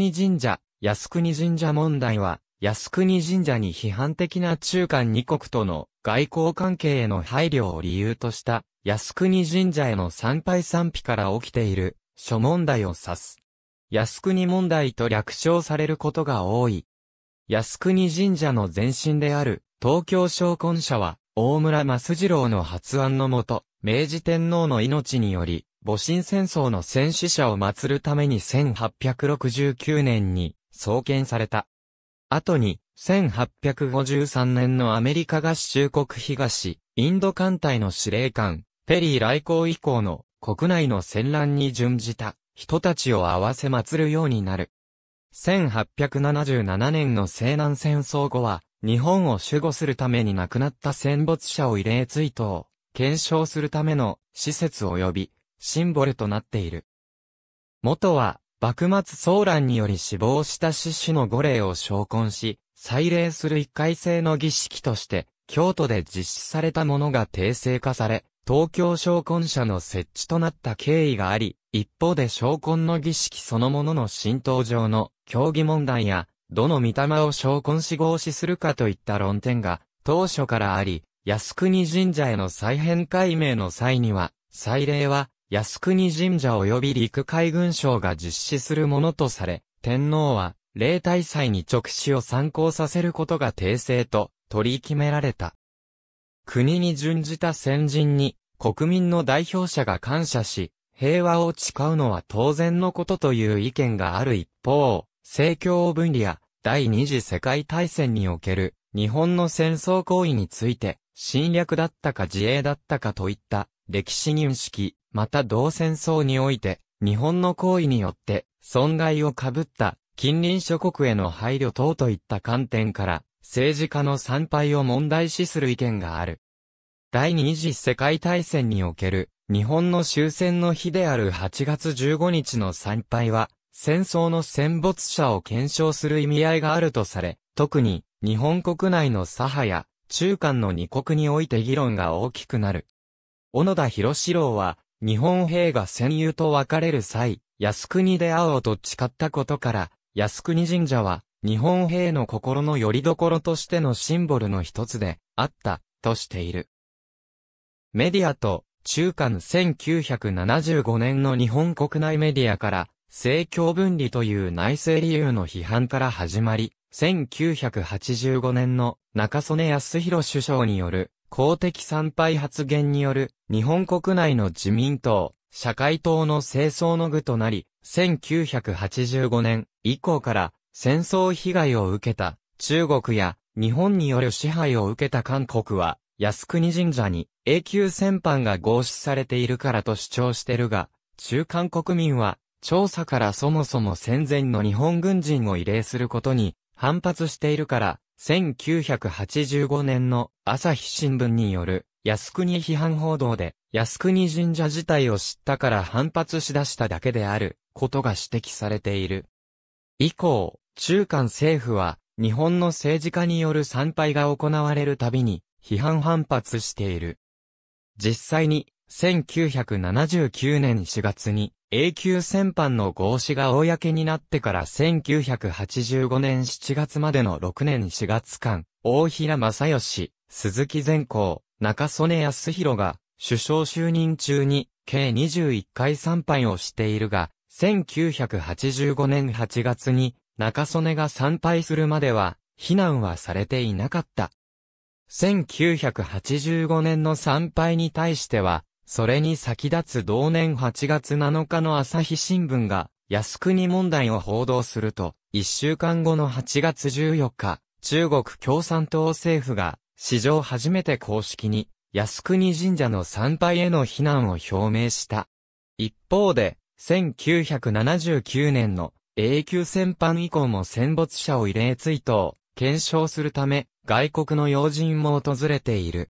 国神社、靖国神社問題は、靖国神社に批判的な中間二国との外交関係への配慮を理由とした靖国神社への参拝賛否から起きている諸問題を指す。靖国問題と略称されることが多い。靖国神社の前身である東京商魂社は大村益次郎の発案のもと、明治天皇の命により戊辰戦争の戦死者を祀るために1869年に創建された。後に、1853年のアメリカ合衆国東、インド艦隊の司令官、ペリー来航以降の国内の戦乱に準じた人たちを合わせ祀るようになる。1877年の西南戦争後は、日本を守護するために亡くなった戦没者を慰霊追悼、検証するための施設及びシンボルとなっている。元は、幕末騒乱により死亡した志士の五霊を召喚し、祭礼する一回制の儀式として、京都で実施されたものが訂正化され、東京昇魂者の設置となった経緯があり、一方で昇魂の儀式そのものの浸透上の競技問題や、どの御霊を昇魂し合死するかといった論点が当初からあり、靖国神社への再編解明の際には、祭礼は靖国神社及び陸海軍省が実施するものとされ、天皇は、例大祭に直視を参考させることが訂正と取り決められた。国に準じた先人に、国民の代表者が感謝し、平和を誓うのは当然のことという意見がある一方、政教分離や第二次世界大戦における日本の戦争行為について侵略だったか自衛だったかといった歴史認識、また同戦争において、日本の行為によって、損害を被った、近隣諸国への配慮等といった観点から、政治家の参拝を問題視する意見がある。第二次世界大戦における、日本の終戦の日である8月15日の参拝は、戦争の戦没者を検証する意味合いがあるとされ、特に、日本国内の左派や、中間の二国において議論が大きくなる。小野田博士郎は、日本兵が戦友と別れる際、靖国で会おうと誓ったことから、靖国神社は、日本兵の心の拠り所としてのシンボルの一つで、あった、としている。メディアと、中間1975年の日本国内メディアから、政教分離という内政理由の批判から始まり、1985年の中曽根康弘首相による公的参拝発言による日本国内の自民党、社会党の清掃の具となり、1985年以降から戦争被害を受けた中国や日本による支配を受けた韓国は、靖国神社に永久戦犯が合祀されているからと主張してるが、中韓国民は調査からそもそも戦前の日本軍人を慰霊することに反発しているから、1985年の朝日新聞による靖国批判報道で靖国神社自体を知ったから反発しだしただけであることが指摘されている。以降、中間政府は日本の政治家による参拝が行われるたびに批判反発している。実際に1979年4月に A 級戦犯の合詞が公になってから1985年7月までの6年4月間、大平正義、鈴木善光、中曽根康弘が、首相就任中に、計21回参拝をしているが、1985年8月に、中曽根が参拝するまでは、避難はされていなかった。1985年の参拝に対しては、それに先立つ同年8月7日の朝日新聞が、靖国問題を報道すると、1週間後の8月14日、中国共産党政府が、史上初めて公式に、靖国神社の参拝への避難を表明した。一方で、1979年の永久戦犯以降も戦没者を慰霊追悼、検証するため、外国の要人も訪れている。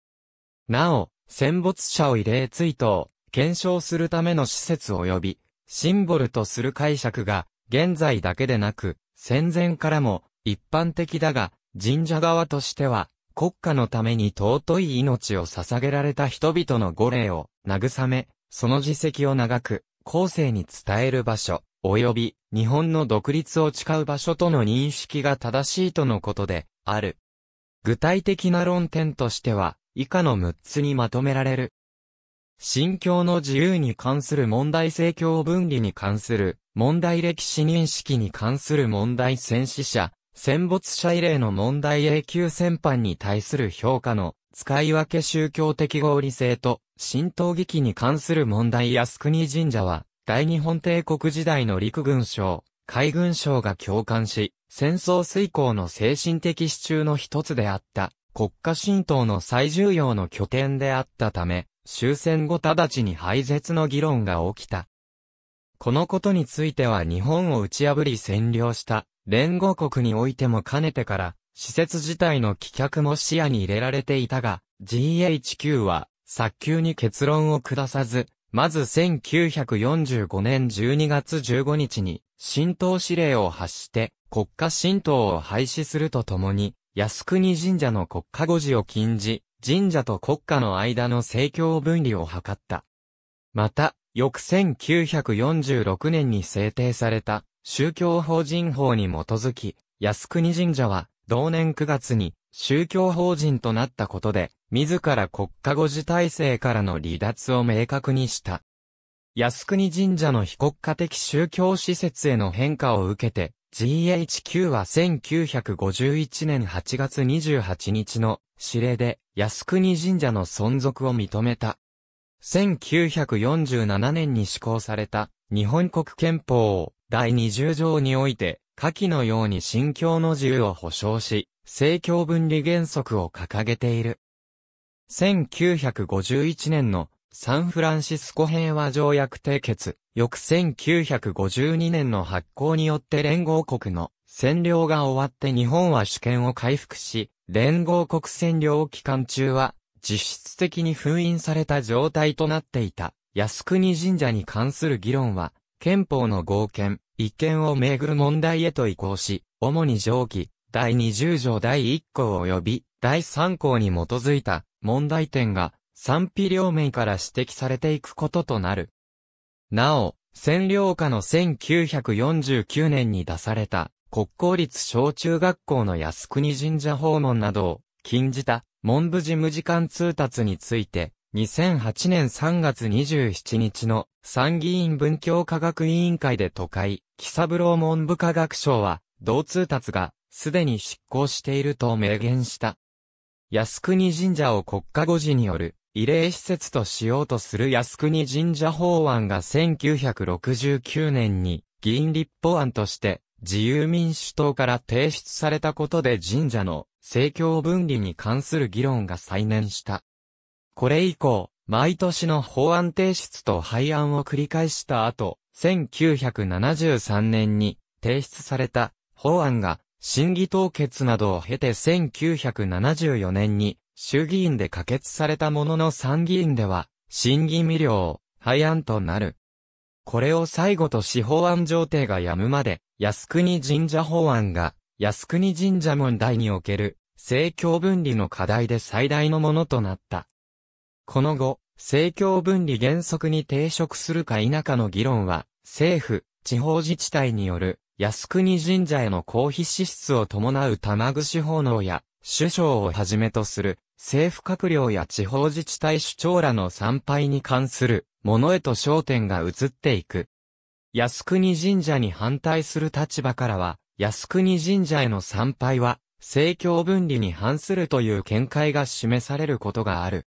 なお、戦没者を慰霊追悼、検証するための施設及び、シンボルとする解釈が、現在だけでなく、戦前からも、一般的だが、神社側としては、国家のために尊い命を捧げられた人々の御霊を慰め、その実績を長く、後世に伝える場所、及び日本の独立を誓う場所との認識が正しいとのことである。具体的な論点としては、以下の6つにまとめられる。信教の自由に関する問題政教分離に関する問題歴史認識に関する問題戦死者、戦没者慰霊の問題永久戦犯に対する評価の使い分け宗教的合理性と神道劇に関する問題靖国神社は大日本帝国時代の陸軍省、海軍省が共感し、戦争遂行の精神的支柱の一つであった国家神道の最重要の拠点であったため、終戦後直ちに廃絶の議論が起きた。このことについては日本を打ち破り占領した連合国においてもかねてから、施設自体の棄却も視野に入れられていたが、GHQ は早急に結論を下さず、まず1945年12月15日に、神道指令を発して、国家神道を廃止するとともに、靖国神社の国家護持を禁じ、神社と国家の間の政教分離を図った。また、翌1946年に制定された宗教法人法に基づき、靖国神社は同年9月に宗教法人となったことで、自ら国家護持体制からの離脱を明確にした。靖国神社の非国家的宗教施設への変化を受けて、GHQ は1951年8月28日の指令で靖国神社の存続を認めた。1947年に施行された日本国憲法第20条において下記のように信教の自由を保障し、政教分離原則を掲げている。1951年のサンフランシスコ平和条約締結、翌1952年の発行によって連合国の占領が終わって日本は主権を回復し、連合国占領期間中は実質的に封印された状態となっていた靖国神社に関する議論は憲法の合憲、一憲をめぐる問題へと移行し、主に上記、第20条第1項及び第3項に基づいた問題点が賛否両面から指摘されていくこととなる。なお、占領下の1949年に出された国公立小中学校の靖国神社訪問などを禁じた文部事務次官通達について、2008年3月27日の参議院文教科学委員会で都会、木三郎文部科学省は、同通達がすでに執行していると明言した。靖国神社を国家護持による慰霊施設としようとする靖国神社法案が1969年に議員立法案として自由民主党から提出されたことで神社の政教分離に関する議論が再燃した。これ以降、毎年の法案提出と廃案を繰り返した後、1973年に提出された法案が審議凍結などを経て1974年に衆議院で可決されたものの参議院では、審議未了、廃案となる。これを最後と司法案上程がやむまで、靖国神社法案が、靖国神社問題における、政教分離の課題で最大のものとなった。この後、政教分離原則に抵触するか否かの議論は、政府、地方自治体による、靖国神社への公費支出を伴う玉串奉納や、首相をはじめとする、政府閣僚や地方自治体首長らの参拝に関するものへと焦点が移っていく。靖国神社に反対する立場からは、靖国神社への参拝は、政教分離に反するという見解が示されることがある。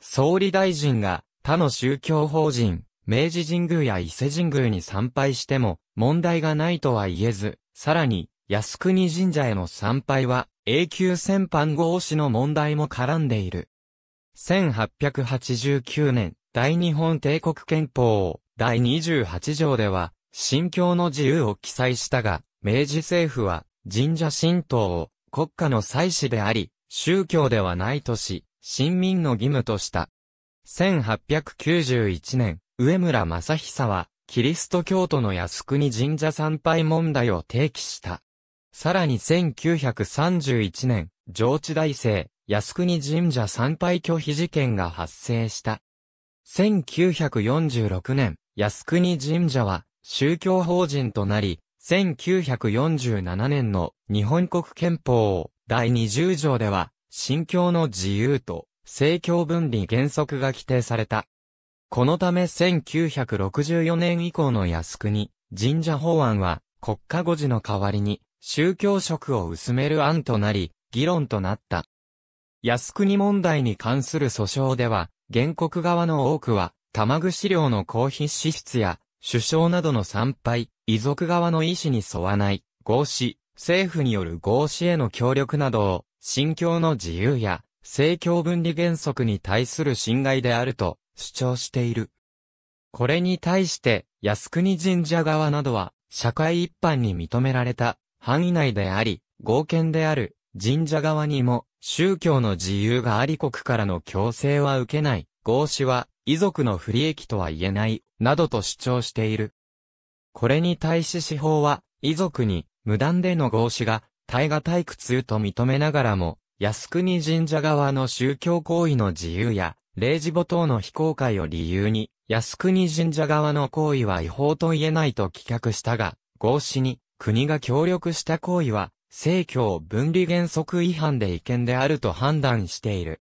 総理大臣が他の宗教法人、明治神宮や伊勢神宮に参拝しても問題がないとは言えず、さらに、靖国神社への参拝は永久戦犯合死の問題も絡んでいる。1889年、大日本帝国憲法第28条では、信教の自由を記載したが、明治政府は神社神道を国家の祭祀であり、宗教ではないとし、新民の義務とした。1891年、上村正久は、キリスト教徒の靖国神社参拝問題を提起した。さらに1931年、上智大生、靖国神社参拝拒否事件が発生した。1946年、靖国神社は宗教法人となり、1947年の日本国憲法第20条では、信教の自由と政教分離原則が規定された。このため1964年以降の靖国神社法案は国家護持の代わりに宗教色を薄める案となり、議論となった。靖国問題に関する訴訟では、原告側の多くは、玉串料の公費支出や、首相などの参拝、遺族側の意思に沿わない、合資、政府による合資への協力などを、信教の自由や、政教分離原則に対する侵害であると主張している。これに対して、靖国神社側などは、社会一般に認められた範囲内であり、合憲である神社側にも宗教の自由があり国からの強制は受けない、合祀は遺族の不利益とは言えない、などと主張している。これに対し司法は、遺族に無断での合祀が大河退屈と認めながらも、靖国神社側の宗教行為の自由や、霊事母等の非公開を理由に、靖国神社側の行為は違法と言えないと棄却したが、合祀に国が協力した行為は、政教分離原則違反で違憲であると判断している。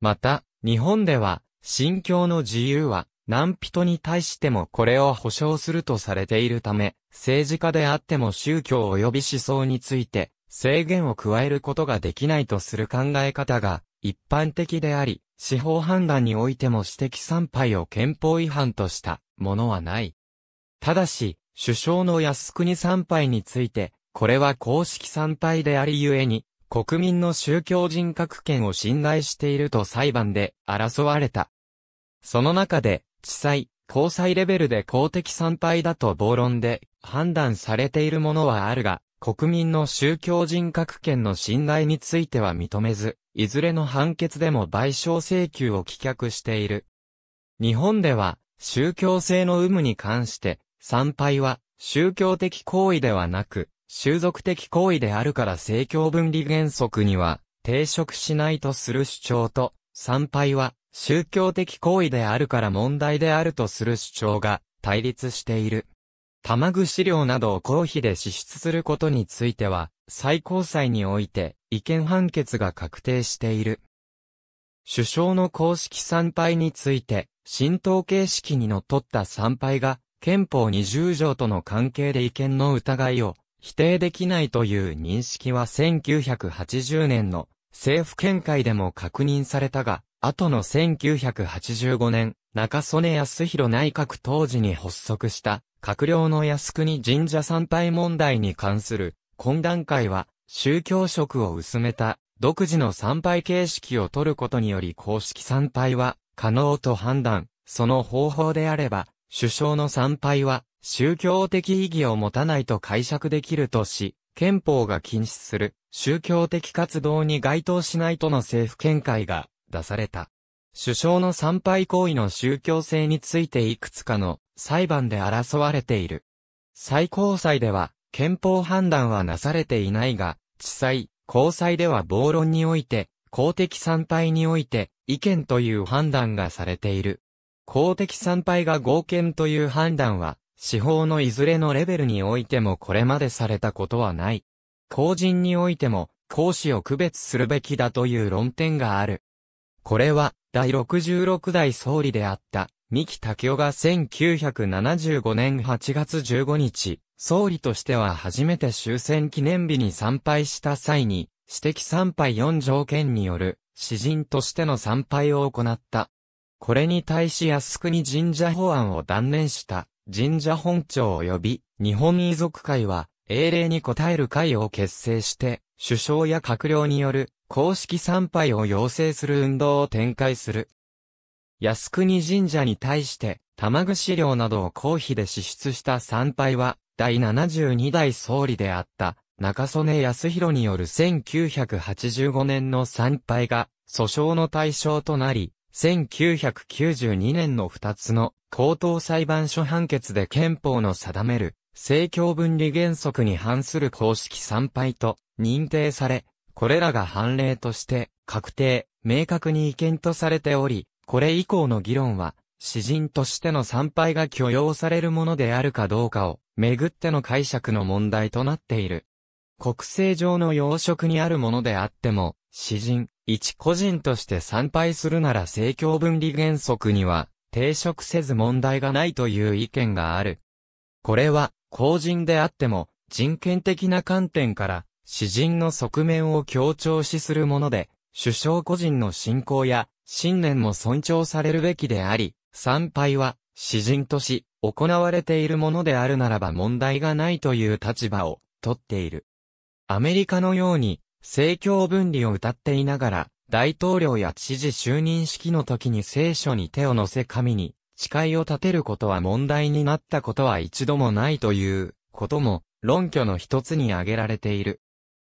また、日本では、信教の自由は、何人に対してもこれを保障するとされているため、政治家であっても宗教及び思想について、制限を加えることができないとする考え方が一般的であり、司法判断においても私的参拝を憲法違反としたものはない。ただし、首相の靖国参拝について、これは公式参拝でありゆえに、国民の宗教人格権を侵害していると裁判で争われた。その中で、地裁、高裁レベルで公的参拝だと暴論で判断されているものはあるが、国民の宗教人格権の侵害については認めず、いずれの判決でも賠償請求を棄却している。日本では、宗教性の有無に関して、参拝は宗教的行為ではなく、習俗的行為であるから政教分離原則には抵触しないとする主張と、参拝は宗教的行為であるから問題であるとする主張が対立している。玉串料などを公費で支出することについては、最高裁において違憲判決が確定している。首相の公式参拝について、浸透形式にのっとった参拝が憲法20条との関係で違憲の疑いを否定できないという認識は1980年の政府見解でも確認されたが、後の1985年、中曽根康弘内閣当時に発足した閣僚の靖国神社参拝問題に関する懇談会は宗教色を薄めた独自の参拝形式を取ることにより公式参拝は可能と判断、その方法であれば首相の参拝は、宗教的意義を持たないと解釈できるとし、憲法が禁止する宗教的活動に該当しないとの政府見解が出された。首相の参拝行為の宗教性についていくつかの裁判で争われている。最高裁では憲法判断はなされていないが、地裁、高裁では暴論において、公的参拝において意見という判断がされている。公的参拝が合憲という判断は、司法のいずれのレベルにおいてもこれまでされたことはない。公人においても、公私を区別するべきだという論点がある。これは、第66代総理であった、三木武夫が1975年8月15日、総理としては初めて終戦記念日に参拝した際に、私的参拝4条件による、詩人としての参拝を行った。これに対し靖国神社法案を断念した神社本庁及び日本遺族会は英霊に応える会を結成して首相や閣僚による公式参拝を要請する運動を展開する。靖国神社に対して玉串料などを公費で支出した参拝は第72代総理であった中曽根康弘による1985年の参拝が訴訟の対象となり、1992年の2つの高等裁判所判決で憲法の定める政教分離原則に反する公式参拝と認定され、これらが判例として確定、明確に意見とされており、これ以降の議論は、詩人としての参拝が許容されるものであるかどうかを、めぐっての解釈の問題となっている。国政上の要職にあるものであっても、詩人、一個人として参拝するなら政教分離原則には、抵触せず問題がないという意見がある。これは、公人であっても、人権的な観点から、詩人の側面を強調しするもので、首相個人の信仰や、信念も尊重されるべきであり、参拝は、詩人とし、行われているものであるならば問題がないという立場を、とっている。アメリカのように、政教分離を謳っていながら、大統領や知事就任式の時に聖書に手を乗せ神に誓いを立てることは問題になったことは一度もないということも論拠の一つに挙げられている。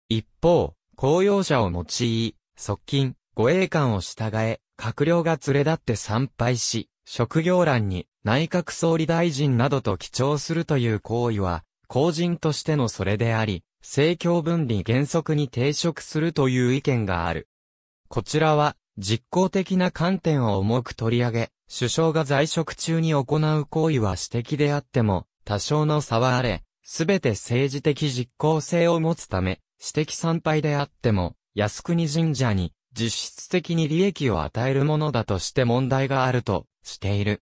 一方、公用車を用い、側近、護衛官を従え、閣僚が連れ立って参拝し、職業欄に内閣総理大臣などと記帳するという行為は、公人としてのそれであり、政教分離原則に抵触するという意見がある。こちらは、実効的な観点を重く取り上げ、首相が在職中に行う行為は私的であっても、多少の差はあれ、すべて政治的実効性を持つため、私的参拝であっても、靖国神社に実質的に利益を与えるものだとして問題があるとしている。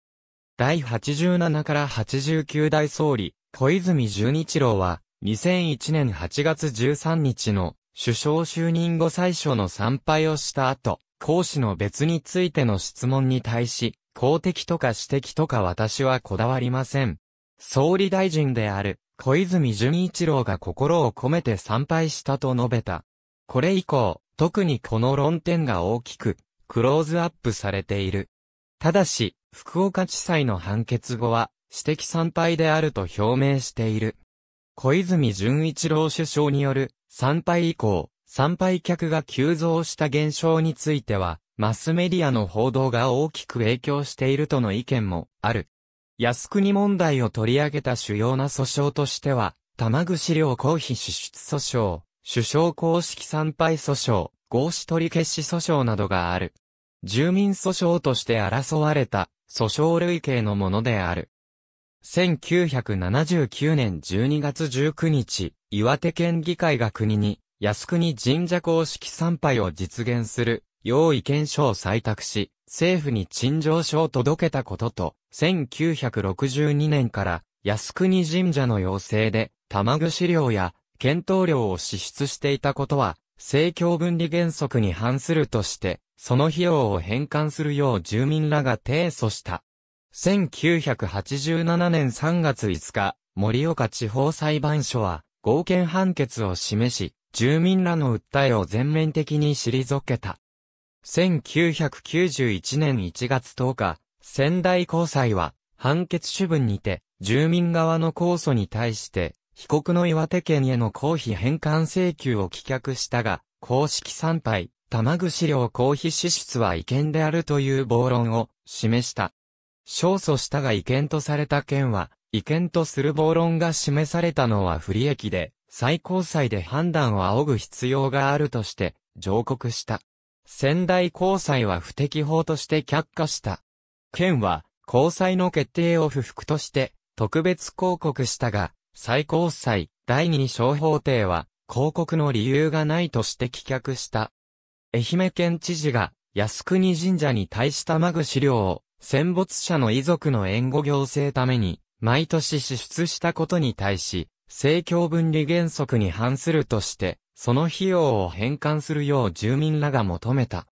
第87から89代総理、小泉純一郎は、2001年8月13日の首相就任後最初の参拝をした後、講師の別についての質問に対し、公的とか私的とか私はこだわりません。総理大臣である、小泉純一郎が心を込めて参拝したと述べた。これ以降、特にこの論点が大きく、クローズアップされている。ただし、福岡地裁の判決後は、私的参拝であると表明している。小泉純一郎首相による参拝以降、参拝客が急増した現象については、マスメディアの報道が大きく影響しているとの意見もある。靖国問題を取り上げた主要な訴訟としては、玉串料公費支出訴訟、首相公式参拝訴訟、合資取り消し訴訟などがある。住民訴訟として争われた訴訟類型のものである。1979年12月19日、岩手県議会が国に、靖国神社公式参拝を実現する、用意見書を採択し、政府に陳情書を届けたことと、1962年から、靖国神社の要請で、玉串料や、検討料を支出していたことは、政教分離原則に反するとして、その費用を返還するよう住民らが提訴した。1987年3月5日、森岡地方裁判所は、合憲判決を示し、住民らの訴えを全面的に退けた。1991年1月10日、仙台高裁は、判決主文にて、住民側の控訴に対して、被告の岩手県への公費返還請求を棄却したが、公式参拝、玉串料公費支出は違憲であるという暴論を示した。勝訴したが違憲とされた件は、違憲とする暴論が示されたのは不利益で、最高裁で判断を仰ぐ必要があるとして、上告した。仙台高裁は不適法として却下した。県は、高裁の決定を不服として、特別抗告したが、最高裁、第二小法廷は、広告の理由がないとして棄却した。愛媛県知事が、靖国神社に対したまぐ資料を、戦没者の遺族の援護行政ために、毎年支出したことに対し、政教分離原則に反するとして、その費用を返還するよう住民らが求めた。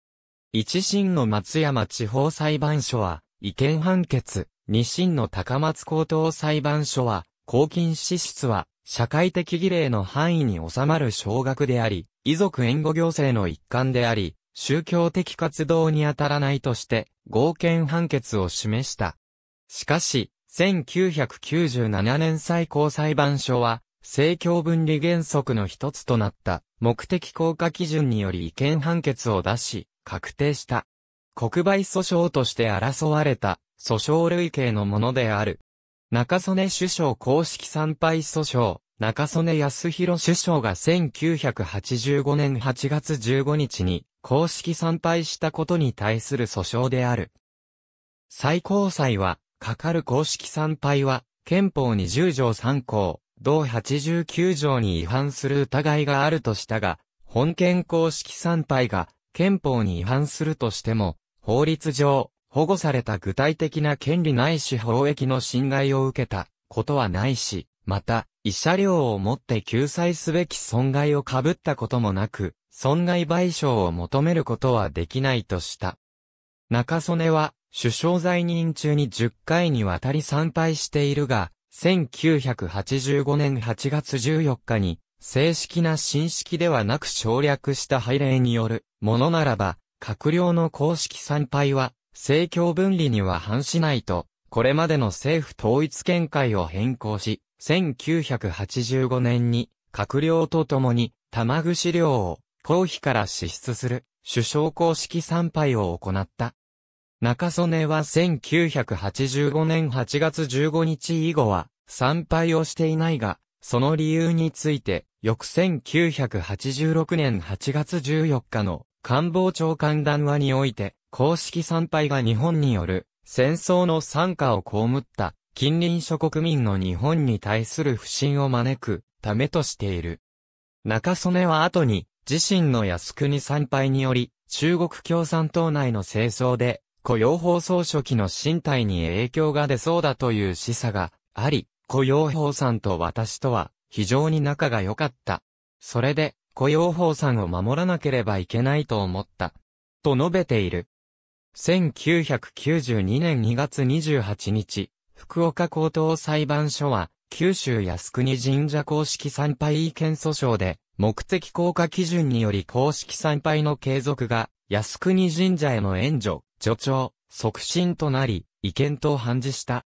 一審の松山地方裁判所は、違憲判決、二審の高松高等裁判所は、公金支出は、社会的儀礼の範囲に収まる少額であり、遺族援護行政の一環であり、宗教的活動に当たらないとして、合憲判決を示した。しかし、1997年最高裁判所は、政教分離原則の一つとなった目的効果基準により違憲判決を出し、確定した。国賠訴訟として争われた訴訟類型のものである。中曽根首相公式参拝訴訟、中曽根康弘首相が1985年8月15日に公式参拝したことに対する訴訟である。最高裁は、かかる公式参拝は、憲法20条3項、同89条に違反する疑いがあるとしたが、本件公式参拝が憲法に違反するとしても、法律上、保護された具体的な権利ないし法益の侵害を受けたことはないし、また、慰謝料をもって救済すべき損害を被ったこともなく、損害賠償を求めることはできないとした。中曽根は、首相在任中に10回にわたり参拝しているが、1985年8月14日に、正式な新式ではなく省略した拝礼によるものならば、閣僚の公式参拝は、政教分離には反しないと、これまでの政府統一見解を変更し、1985年に、閣僚と共に、玉串料を、公費から支出する、首相公式参拝を行った。中曽根は1985年8月15日以後は、参拝をしていないが、その理由について、翌1986年8月14日の官房長官談話において、公式参拝が日本による戦争の参加を被った近隣諸国民の日本に対する不信を招くためとしている。中曽根は後に、自身の靖国参拝により、中国共産党内の清掃で、雇用法送初期の身体に影響が出そうだという示唆があり、雇用法さんと私とは非常に仲が良かった。それで、雇用法さんを守らなければいけないと思った。と述べている。1992年2月28日、福岡高等裁判所は、九州靖国神社公式参拝意見訴訟で、目的効果基準により公式参拝の継続が、靖国神社への援助、助長、促進となり、意見と判事した。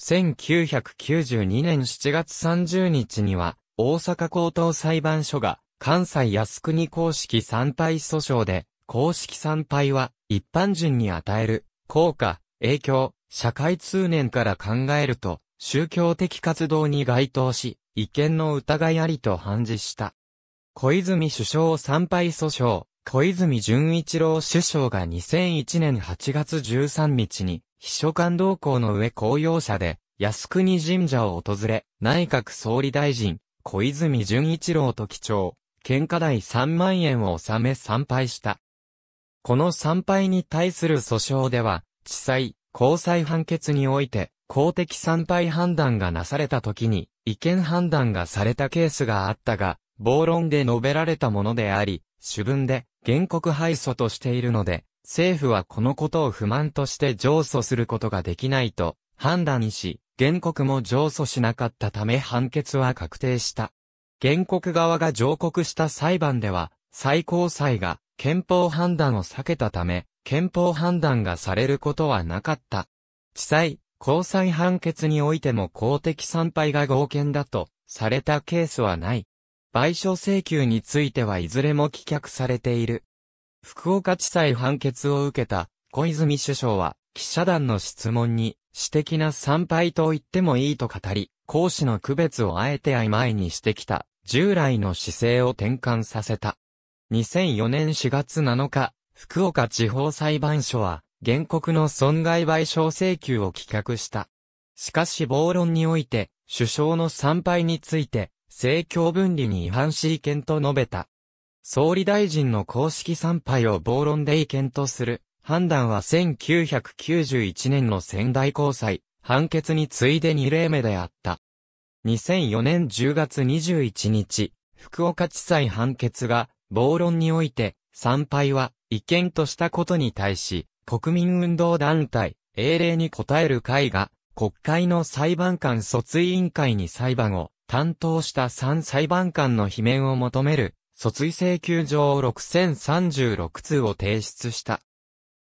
1992年7月30日には、大阪高等裁判所が、関西靖国公式参拝訴訟で、公式参拝は、一般人に与える、効果、影響、社会通念から考えると、宗教的活動に該当し、違憲の疑いありと判事した。小泉首相参拝訴訟、小泉純一郎首相が2001年8月13日に、秘書官同行の上公用車で、靖国神社を訪れ、内閣総理大臣、小泉純一郎と基調、献花代3万円を納め参拝した。この参拝に対する訴訟では、地裁、高裁判決において、公的参拝判断がなされた時に、違憲判断がされたケースがあったが、暴論で述べられたものであり、主文で原告敗訴としているので、政府はこのことを不満として上訴することができないと判断し、原告も上訴しなかったため判決は確定した。原告側が上告した裁判では、最高裁が憲法判断を避けたため、憲法判断がされることはなかった。地裁、高裁判決においても公的参拝が合憲だとされたケースはない。賠償請求についてはいずれも棄却されている。福岡地裁判決を受けた小泉首相は記者団の質問に私的な参拝と言ってもいいと語り、講師の区別をあえて曖昧にしてきた従来の姿勢を転換させた。2004年4月7日、福岡地方裁判所は、原告の損害賠償請求を棄却した。しかし暴論において、首相の参拝について、政教分離に違反し意見と述べた。総理大臣の公式参拝を暴論で意見とする判断は1991年の仙台高裁判決に次いで2例目であった。2004年10月21日、福岡地裁判決が暴論において参拝は違憲としたことに対し、国民運動団体、英霊に応える会が、国会の裁判官訴追委員会に裁判を担当した3裁判官の罷免を求める、訴追請求状6036通を提出した。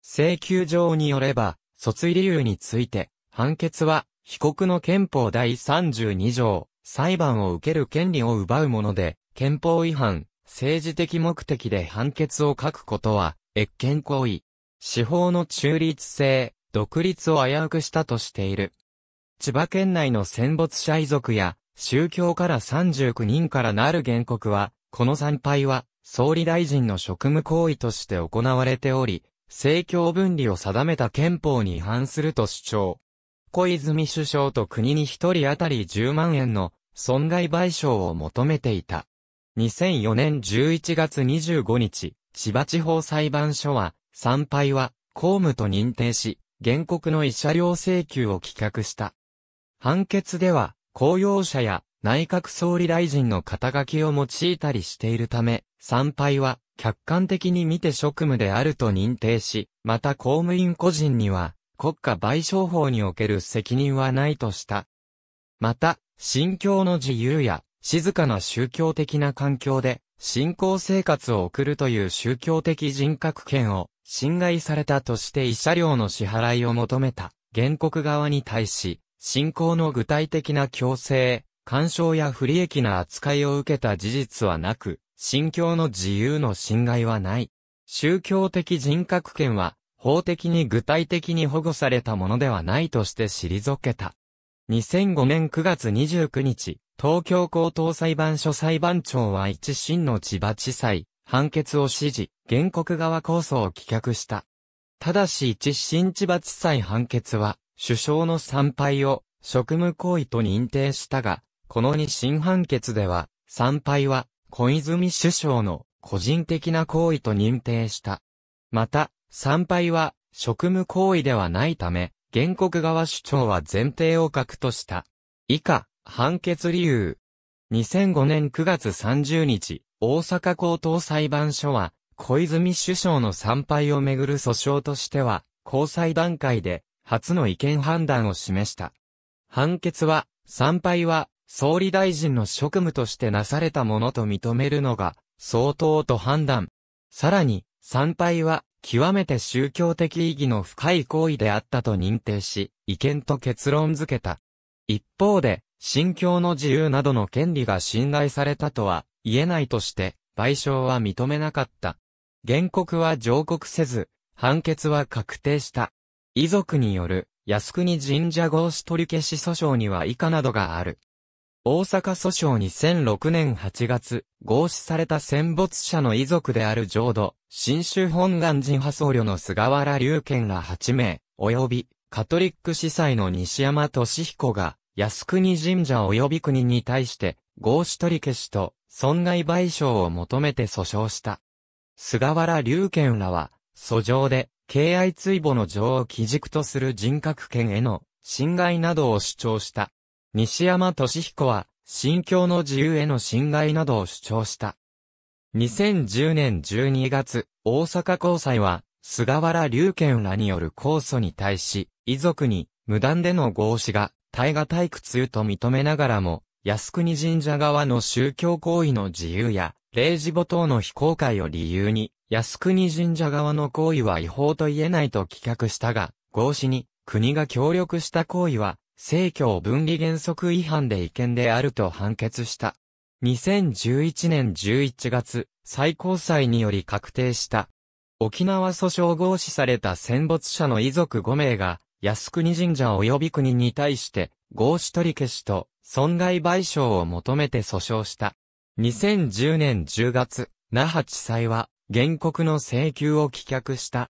請求状によれば、訴追理由について、判決は、被告の憲法第32条、裁判を受ける権利を奪うもので、憲法違反、政治的目的で判決を書くことは、越権行為。司法の中立性、独立を危うくしたとしている。千葉県内の戦没者遺族や、宗教から39人からなる原告は、この参拝は、総理大臣の職務行為として行われており、政教分離を定めた憲法に違反すると主張。小泉首相と国に一人当たり10万円の損害賠償を求めていた。2004年11月25日、千葉地方裁判所は、参拝は、公務と認定し、原告の慰謝料請求を棄却した。判決では、公用車や内閣総理大臣の肩書きを用いたりしているため、参拝は客観的に見て職務であると認定し、また公務員個人には国家賠償法における責任はないとした。また、信教の自由や静かな宗教的な環境で、信仰生活を送るという宗教的人格権を侵害されたとして慰謝料の支払いを求めた原告側に対し、信仰の具体的な強制、干渉や不利益な扱いを受けた事実はなく、信教の自由の侵害はない。宗教的人格権は、法的に具体的に保護されたものではないとして退けた。2005年9月29日、東京高等裁判所裁判長は一審の千葉地裁、判決を支持、原告側控訴を棄却した。ただし一審千葉地裁判決は、首相の参拝を職務行為と認定したが、この二審判決では、参拝は小泉首相の個人的な行為と認定した。また、参拝は職務行為ではないため、原告側主張は前提を書くとした。以下、判決理由。2005年9月30日、大阪高等裁判所は、小泉首相の参拝をめぐる訴訟としては、交際段階で、初の違憲判断を示した。判決は、参拝は、総理大臣の職務としてなされたものと認めるのが、相当と判断。さらに、参拝は、極めて宗教的意義の深い行為であったと認定し、違憲と結論付けた。一方で、信教の自由などの権利が侵害されたとは言えないとして、賠償は認めなかった。原告は上告せず、判決は確定した。遺族による靖国神社合祀取消し訴訟には以下などがある。大阪訴訟に2006年8月、合祀された戦没者の遺族である浄土、新州本願寺派僧侶の菅原龍賢が8名、及び、カトリック司祭の西山俊彦が靖国神社及び国に対して、合資取り消しと損害賠償を求めて訴訟した。菅原龍賢らは、訴状で、敬愛追母の情を基軸とする人格権への侵害などを主張した。西山俊彦は、信教の自由への侵害などを主張した。2010年12月、大阪高裁は、菅原龍賢らによる控訴に対し、遺族に、無断での合資が、大河退屈と認めながらも、靖国神社側の宗教行為の自由や、霊事母等の非公開を理由に、靖国神社側の行為は違法と言えないと棄却したが、合詞に、国が協力した行為は、政教分離原則違反で違憲であると判決した。2011年11月、最高裁により確定した。沖縄訴訟合詞された戦没者の遺族5名が、靖国神社及び国に対して、合資取り消しと損害賠償を求めて訴訟した。2010年10月、那覇地裁は、原告の請求を棄却した。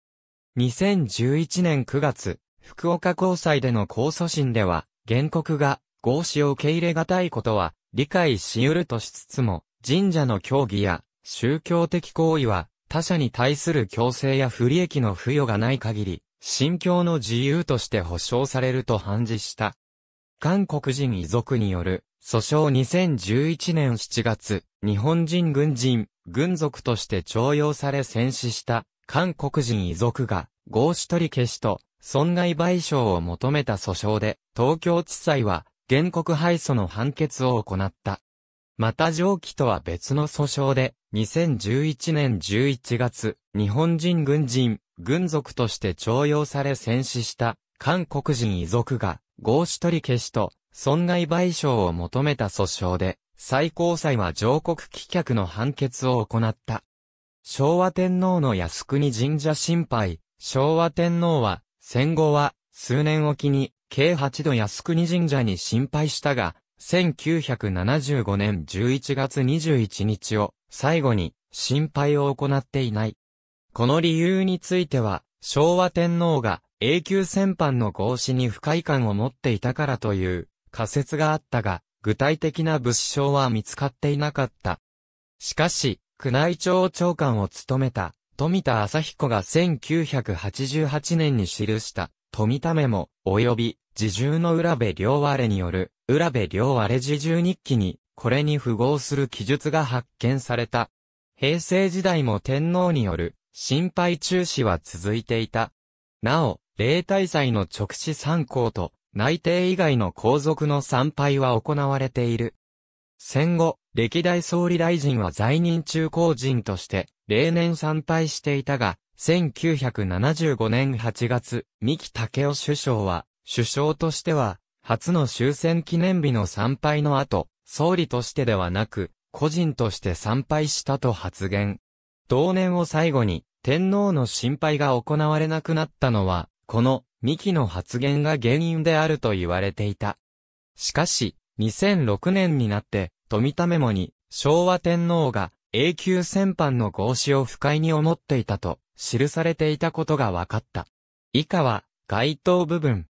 2011年9月、福岡高裁での控訴審では、原告が合資を受け入れがたいことは理解し得るとしつつも、神社の教義や宗教的行為は他者に対する強制や不利益の付与がない限り、信教の自由として保障されると判事した。韓国人遺族による訴訟2011年7月、日本人軍人、軍属として徴用され戦死した韓国人遺族が合取り消しと損害賠償を求めた訴訟で東京地裁は原告敗訴の判決を行った。また上記とは別の訴訟で、2011年11月、日本人軍人、軍属として徴用され戦死した、韓国人遺族が、合取り消しと、損害賠償を求めた訴訟で、最高裁は上告棄却の判決を行った。昭和天皇の靖国神社心配、昭和天皇は、戦後は、数年おきに、計8度靖国神社に心配したが、1975年11月21日を最後に心配を行っていない。この理由については、昭和天皇が永久戦犯の合死に不快感を持っていたからという仮説があったが、具体的な物証は見つかっていなかった。しかし、宮内庁長官を務めた富田朝彦が1988年に記した富田メも及び、自重の浦部良和れによる、浦部良和れ自重日記に、これに符合する記述が発見された。平成時代も天皇による、心配中止は続いていた。なお、例大祭の直視参考と、内定以外の皇族の参拝は行われている。戦後、歴代総理大臣は在任中公人として、例年参拝していたが、1975年8月、三木武雄首相は、首相としては、初の終戦記念日の参拝の後、総理としてではなく、個人として参拝したと発言。同年を最後に、天皇の心配が行われなくなったのは、この、三木の発言が原因であると言われていた。しかし、2006年になって、富田メモに、昭和天皇が永久戦犯の合祀を不快に思っていたと、記されていたことが分かった。以下は、該当部分。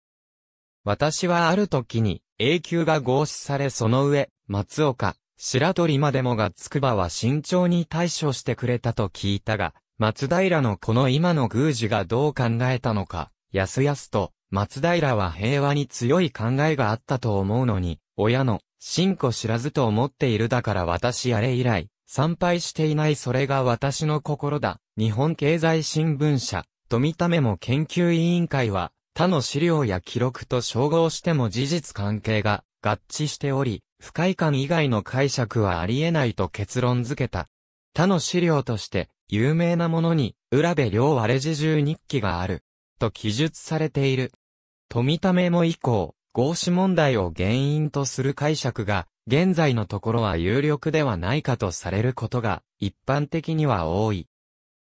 私はある時に、永久が合祀されその上、松岡、白鳥までもが筑波は慎重に対処してくれたと聞いたが、松平のこの今の宮司がどう考えたのか、やすやすと、松平は平和に強い考えがあったと思うのに、親の、信仰知らずと思っているだから私あれ以来、参拝していないそれが私の心だ。日本経済新聞社、富田メモ研究委員会は、他の資料や記録と照合しても事実関係が合致しており、不快感以外の解釈はあり得ないと結論付けた。他の資料として、有名なものに、浦部良アレジ中日記がある、と記述されている。富田メモ以降、合資問題を原因とする解釈が現在のところは有力ではないかとされることが一般的には多い。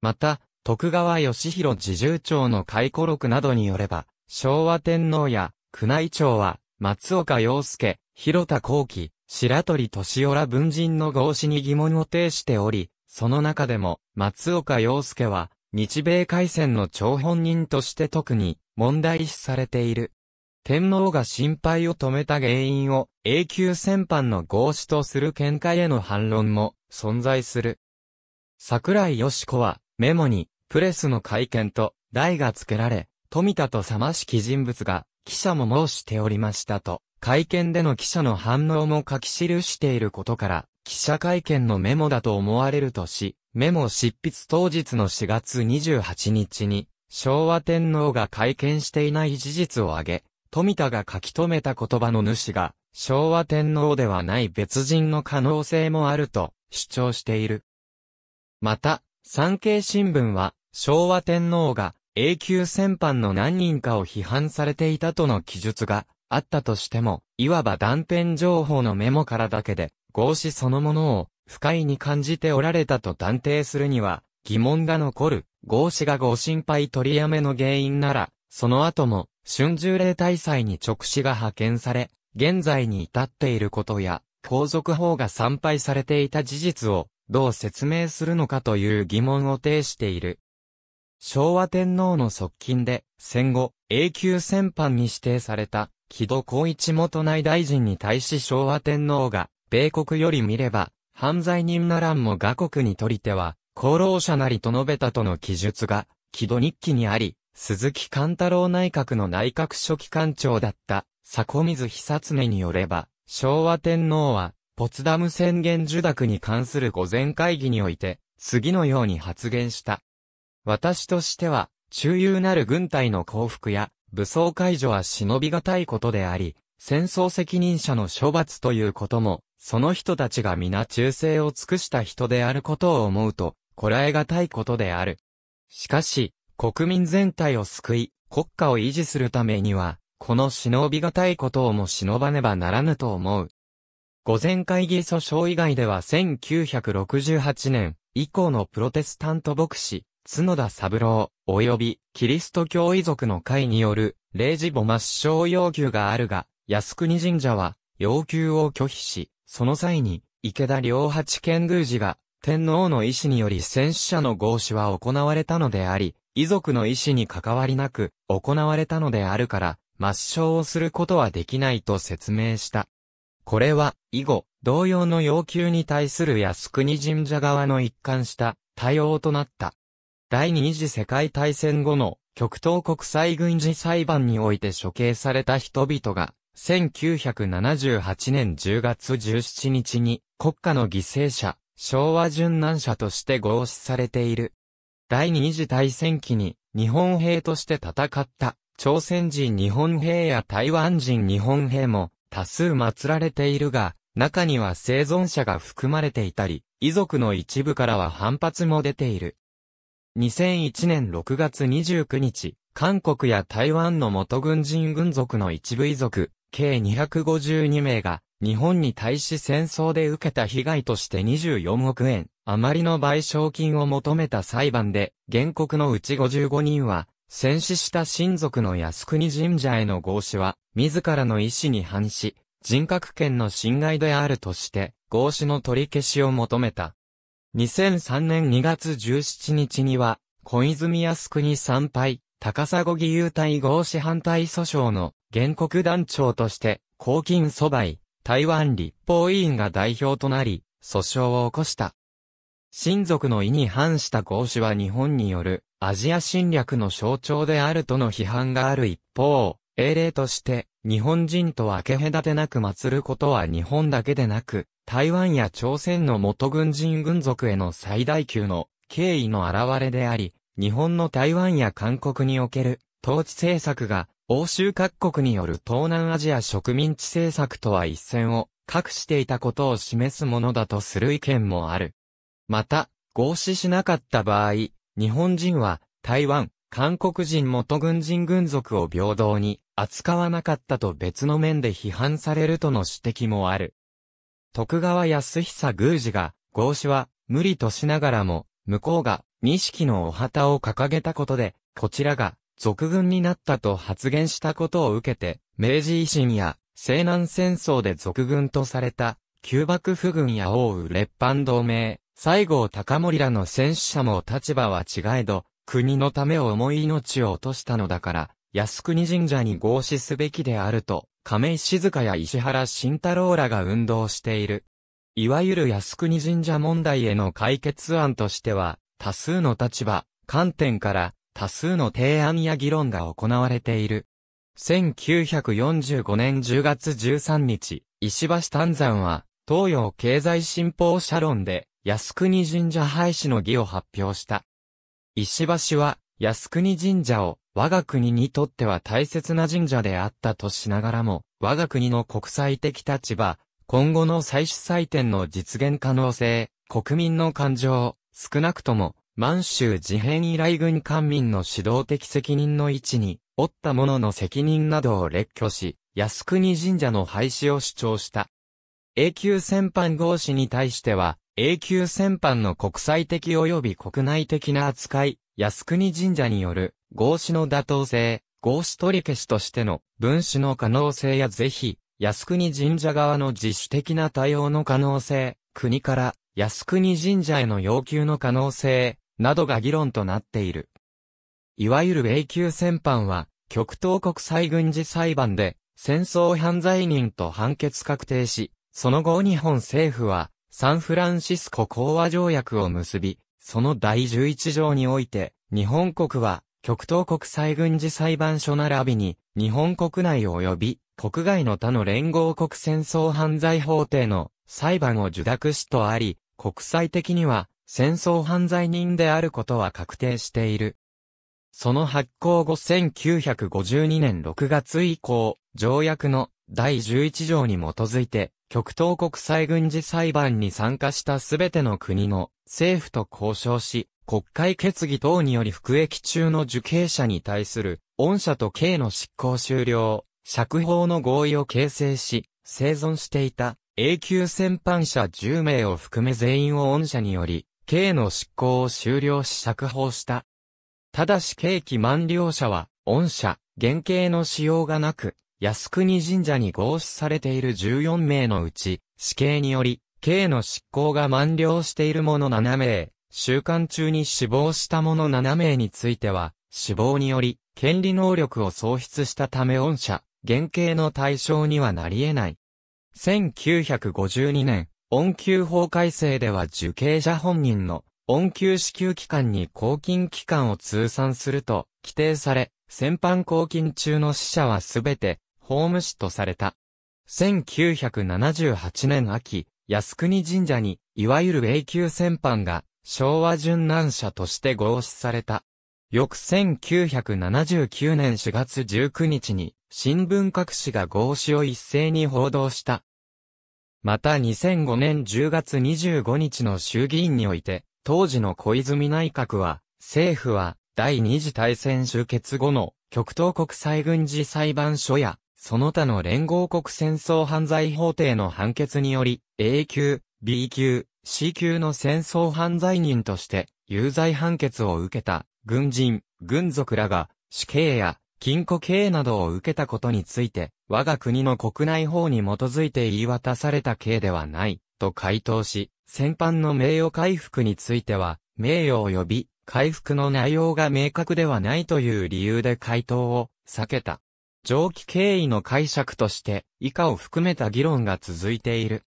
また、徳川義弘侍従長の回顧録などによれば、昭和天皇や宮内庁は松岡洋介、広田光喜、白鳥敏夫ら文人の合詞に疑問を呈しており、その中でも松岡洋介は日米海戦の張本人として特に問題視されている。天皇が心配を止めた原因を永久戦犯の合子とする見解への反論も存在する。桜井よし子はメモにプレスの会見と題が付けられ、富田と様ましき人物が記者も申しておりましたと、会見での記者の反応も書き記していることから、記者会見のメモだと思われるとし、メモ執筆当日の4月28日に、昭和天皇が会見していない事実を挙げ、富田が書き留めた言葉の主が、昭和天皇ではない別人の可能性もあると主張している。また、産経新聞は、昭和天皇が永久戦犯の何人かを批判されていたとの記述があったとしても、いわば断片情報のメモからだけで、合詞そのものを不快に感じておられたと断定するには、疑問が残る、合詞がご心配取りやめの原因なら、その後も、春秋礼大祭に直使が派遣され、現在に至っていることや、皇族法が参拝されていた事実を、どう説明するのかという疑問を呈している。昭和天皇の側近で、戦後、永久戦犯に指定された、木戸孝一元内大臣に対し昭和天皇が、米国より見れば、犯罪人ならんも我国にとりては、功労者なりと述べたとの記述が、木戸日記にあり、鈴木貫太郎内閣の内閣書記官長だった、迫水久常によれば、昭和天皇は、ポツダム宣言受諾に関する御前会議において、次のように発言した。私としては、中優なる軍隊の降伏や、武装解除は忍びがたいことであり、戦争責任者の処罰ということも、その人たちが皆忠誠を尽くした人であることを思うと、こらえがたいことである。しかし、国民全体を救い、国家を維持するためには、この忍びがたいことをも忍ばねばならぬと思う。午前会議訴訟以外では1968年以降のプロテスタント牧師、角田三郎、及びキリスト教遺族の会による、霊示母抹消要求があるが、靖国神社は、要求を拒否し、その際に、池田良八剣宮寺が、天皇の意志により戦死者の合祀は行われたのであり、遺族の意思に関わりなく行われたのであるから、抹消をすることはできないと説明した。これは、以後、同様の要求に対する靖国神社側の一貫した対応となった。第二次世界大戦後の極東国際軍事裁判において処刑された人々が、1978年10月17日に国家の犠牲者、昭和殉難者として合祀されている。第二次大戦期に日本兵として戦った朝鮮人日本兵や台湾人日本兵も多数祀られているが、中には生存者が含まれていたり、遺族の一部からは反発も出ている。2001年6月29日、韓国や台湾の元軍人軍属の一部遺族、計252名が日本に対し戦争で受けた被害として24億円、余りの賠償金を求めた裁判で、原告のうち55人は、戦死した親族の靖国神社への合祀は、自らの意思に反し、人格権の侵害であるとして、合祀の取り消しを求めた。2003年2月17日には、小泉靖国参拝、高砂義勇隊合祀反対訴訟の原告団長として、公金疎売、台湾立法委員が代表となり、訴訟を起こした。親族の意に反した合衆は日本によるアジア侵略の象徴であるとの批判がある一方、英霊として日本人と分け隔てなく祀ることは日本だけでなく、台湾や朝鮮の元軍人軍属への最大級の敬意の表れであり、日本の台湾や韓国における統治政策が欧州各国による東南アジア植民地政策とは一線を画していたことを示すものだとする意見もある。また、合視しなかった場合、日本人は台湾、韓国人元軍人軍属を平等に扱わなかったと別の面で批判されるとの指摘もある。徳川康久宮司が、合視は無理としながらも、向こうが、錦のお旗を掲げたことで、こちらが、続軍になったと発言したことを受けて、明治維新や西南戦争で続軍とされた、旧幕府軍や王宇列藩同盟、西郷隆盛らの戦死者も立場は違えど、国のためを思い命を落としたのだから、靖国神社に合祀すべきであると、亀井静香や石原慎太郎らが運動している。いわゆる靖国神社問題への解決案としては、多数の立場、観点から、多数の提案や議論が行われている。1945年10月13日、石橋丹山は、東洋経済新報社論で、靖国神社廃止の儀を発表した。石橋は、靖国神社を、我が国にとっては大切な神社であったとしながらも、我が国の国際的立場、今後の再主祭典の実現可能性、国民の感情、少なくとも、満州事変以来軍官民の指導的責任の位置に、折った者の責任などを列挙し、靖国神社の廃止を主張した。永久戦犯合士に対しては、永久戦犯の国際的及び国内的な扱い、靖国神社による合士の妥当性、合士取り消しとしての分子の可能性や是非、靖国神社側の自主的な対応の可能性、国から靖国神社への要求の可能性、などが議論となっている。いわゆる永久戦犯は、極東国際軍事裁判で、戦争犯罪人と判決確定し、その後日本政府は、サンフランシスコ講和条約を結び、その第11条において、日本国は、極東国際軍事裁判所並びに、日本国内及び、国外の他の連合国戦争犯罪法廷の裁判を受諾しとあり、国際的には、戦争犯罪人であることは確定している。その発行後1952年6月以降、条約の第11条に基づいて、極東国際軍事裁判に参加したすべての国の政府と交渉し、国会決議等により服役中の受刑者に対する、恩赦と刑の執行終了、釈放の合意を形成し、生存していた永久戦犯者10名を含め全員を恩赦により、刑の執行を終了し釈放した。ただし刑期満了者は、御社、原型の使用がなく、靖国神社に合祀されている14名のうち、死刑により、刑の執行が満了している者7名、週間中に死亡した者7名については、死亡により、権利能力を喪失したため御社、原型の対象にはなり得ない。1952年、恩給法改正では受刑者本人の恩給支給期間に公金期間を通算すると規定され、先般公金中の死者はすべて法務士とされた。1978年秋、靖国神社に、いわゆる永久先般が昭和殉南者として合祀された。翌1979年4月19日に、新聞各紙が合祀を一斉に報道した。また2005年10月25日の衆議院において、当時の小泉内閣は、政府は、第二次大戦終結後の、極東国際軍事裁判所や、その他の連合国戦争犯罪法廷の判決により、A 級、B 級、C 級の戦争犯罪人として、有罪判決を受けた、軍人、軍属らが、死刑や、禁錮刑などを受けたことについて、我が国の国内法に基づいて言い渡された刑ではない、と回答し、戦犯の名誉回復については、名誉及び回復の内容が明確ではないという理由で回答を避けた。上記経緯の解釈として、以下を含めた議論が続いている。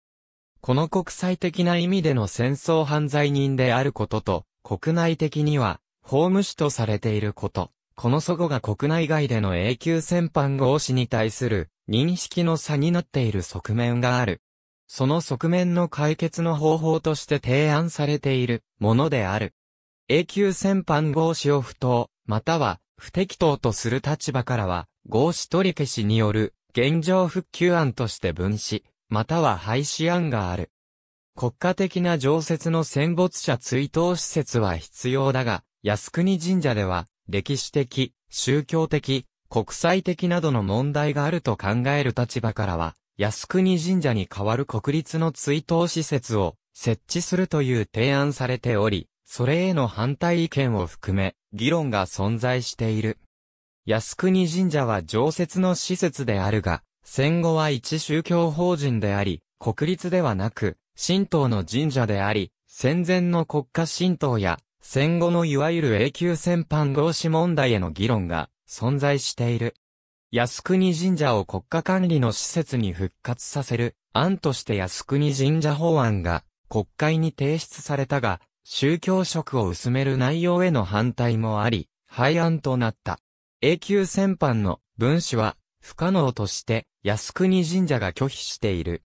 この国際的な意味での戦争犯罪人であることと、国内的には、法務士とされていること。この祖語が国内外での永久戦犯合詞に対する認識の差になっている側面がある。その側面の解決の方法として提案されているものである。永久戦犯合詞を不当、または不適当とする立場からは、合詞取り消しによる現状復旧案として分子、または廃止案がある。国家的な常設の戦没者追悼施設は必要だが、靖国神社では、歴史的、宗教的、国際的などの問題があると考える立場からは、靖国神社に代わる国立の追悼施設を設置するという提案されており、それへの反対意見を含め、議論が存在している。靖国神社は常設の施設であるが、戦後は一宗教法人であり、国立ではなく、神道の神社であり、戦前の国家神道や戦後のいわゆる永久戦犯合士問題への議論が存在している。靖国神社を国家管理の施設に復活させる案として靖国神社法案が国会に提出されたが、宗教色を薄める内容への反対もあり、廃案となった。永久戦犯の分子は不可能として靖国神社が拒否している。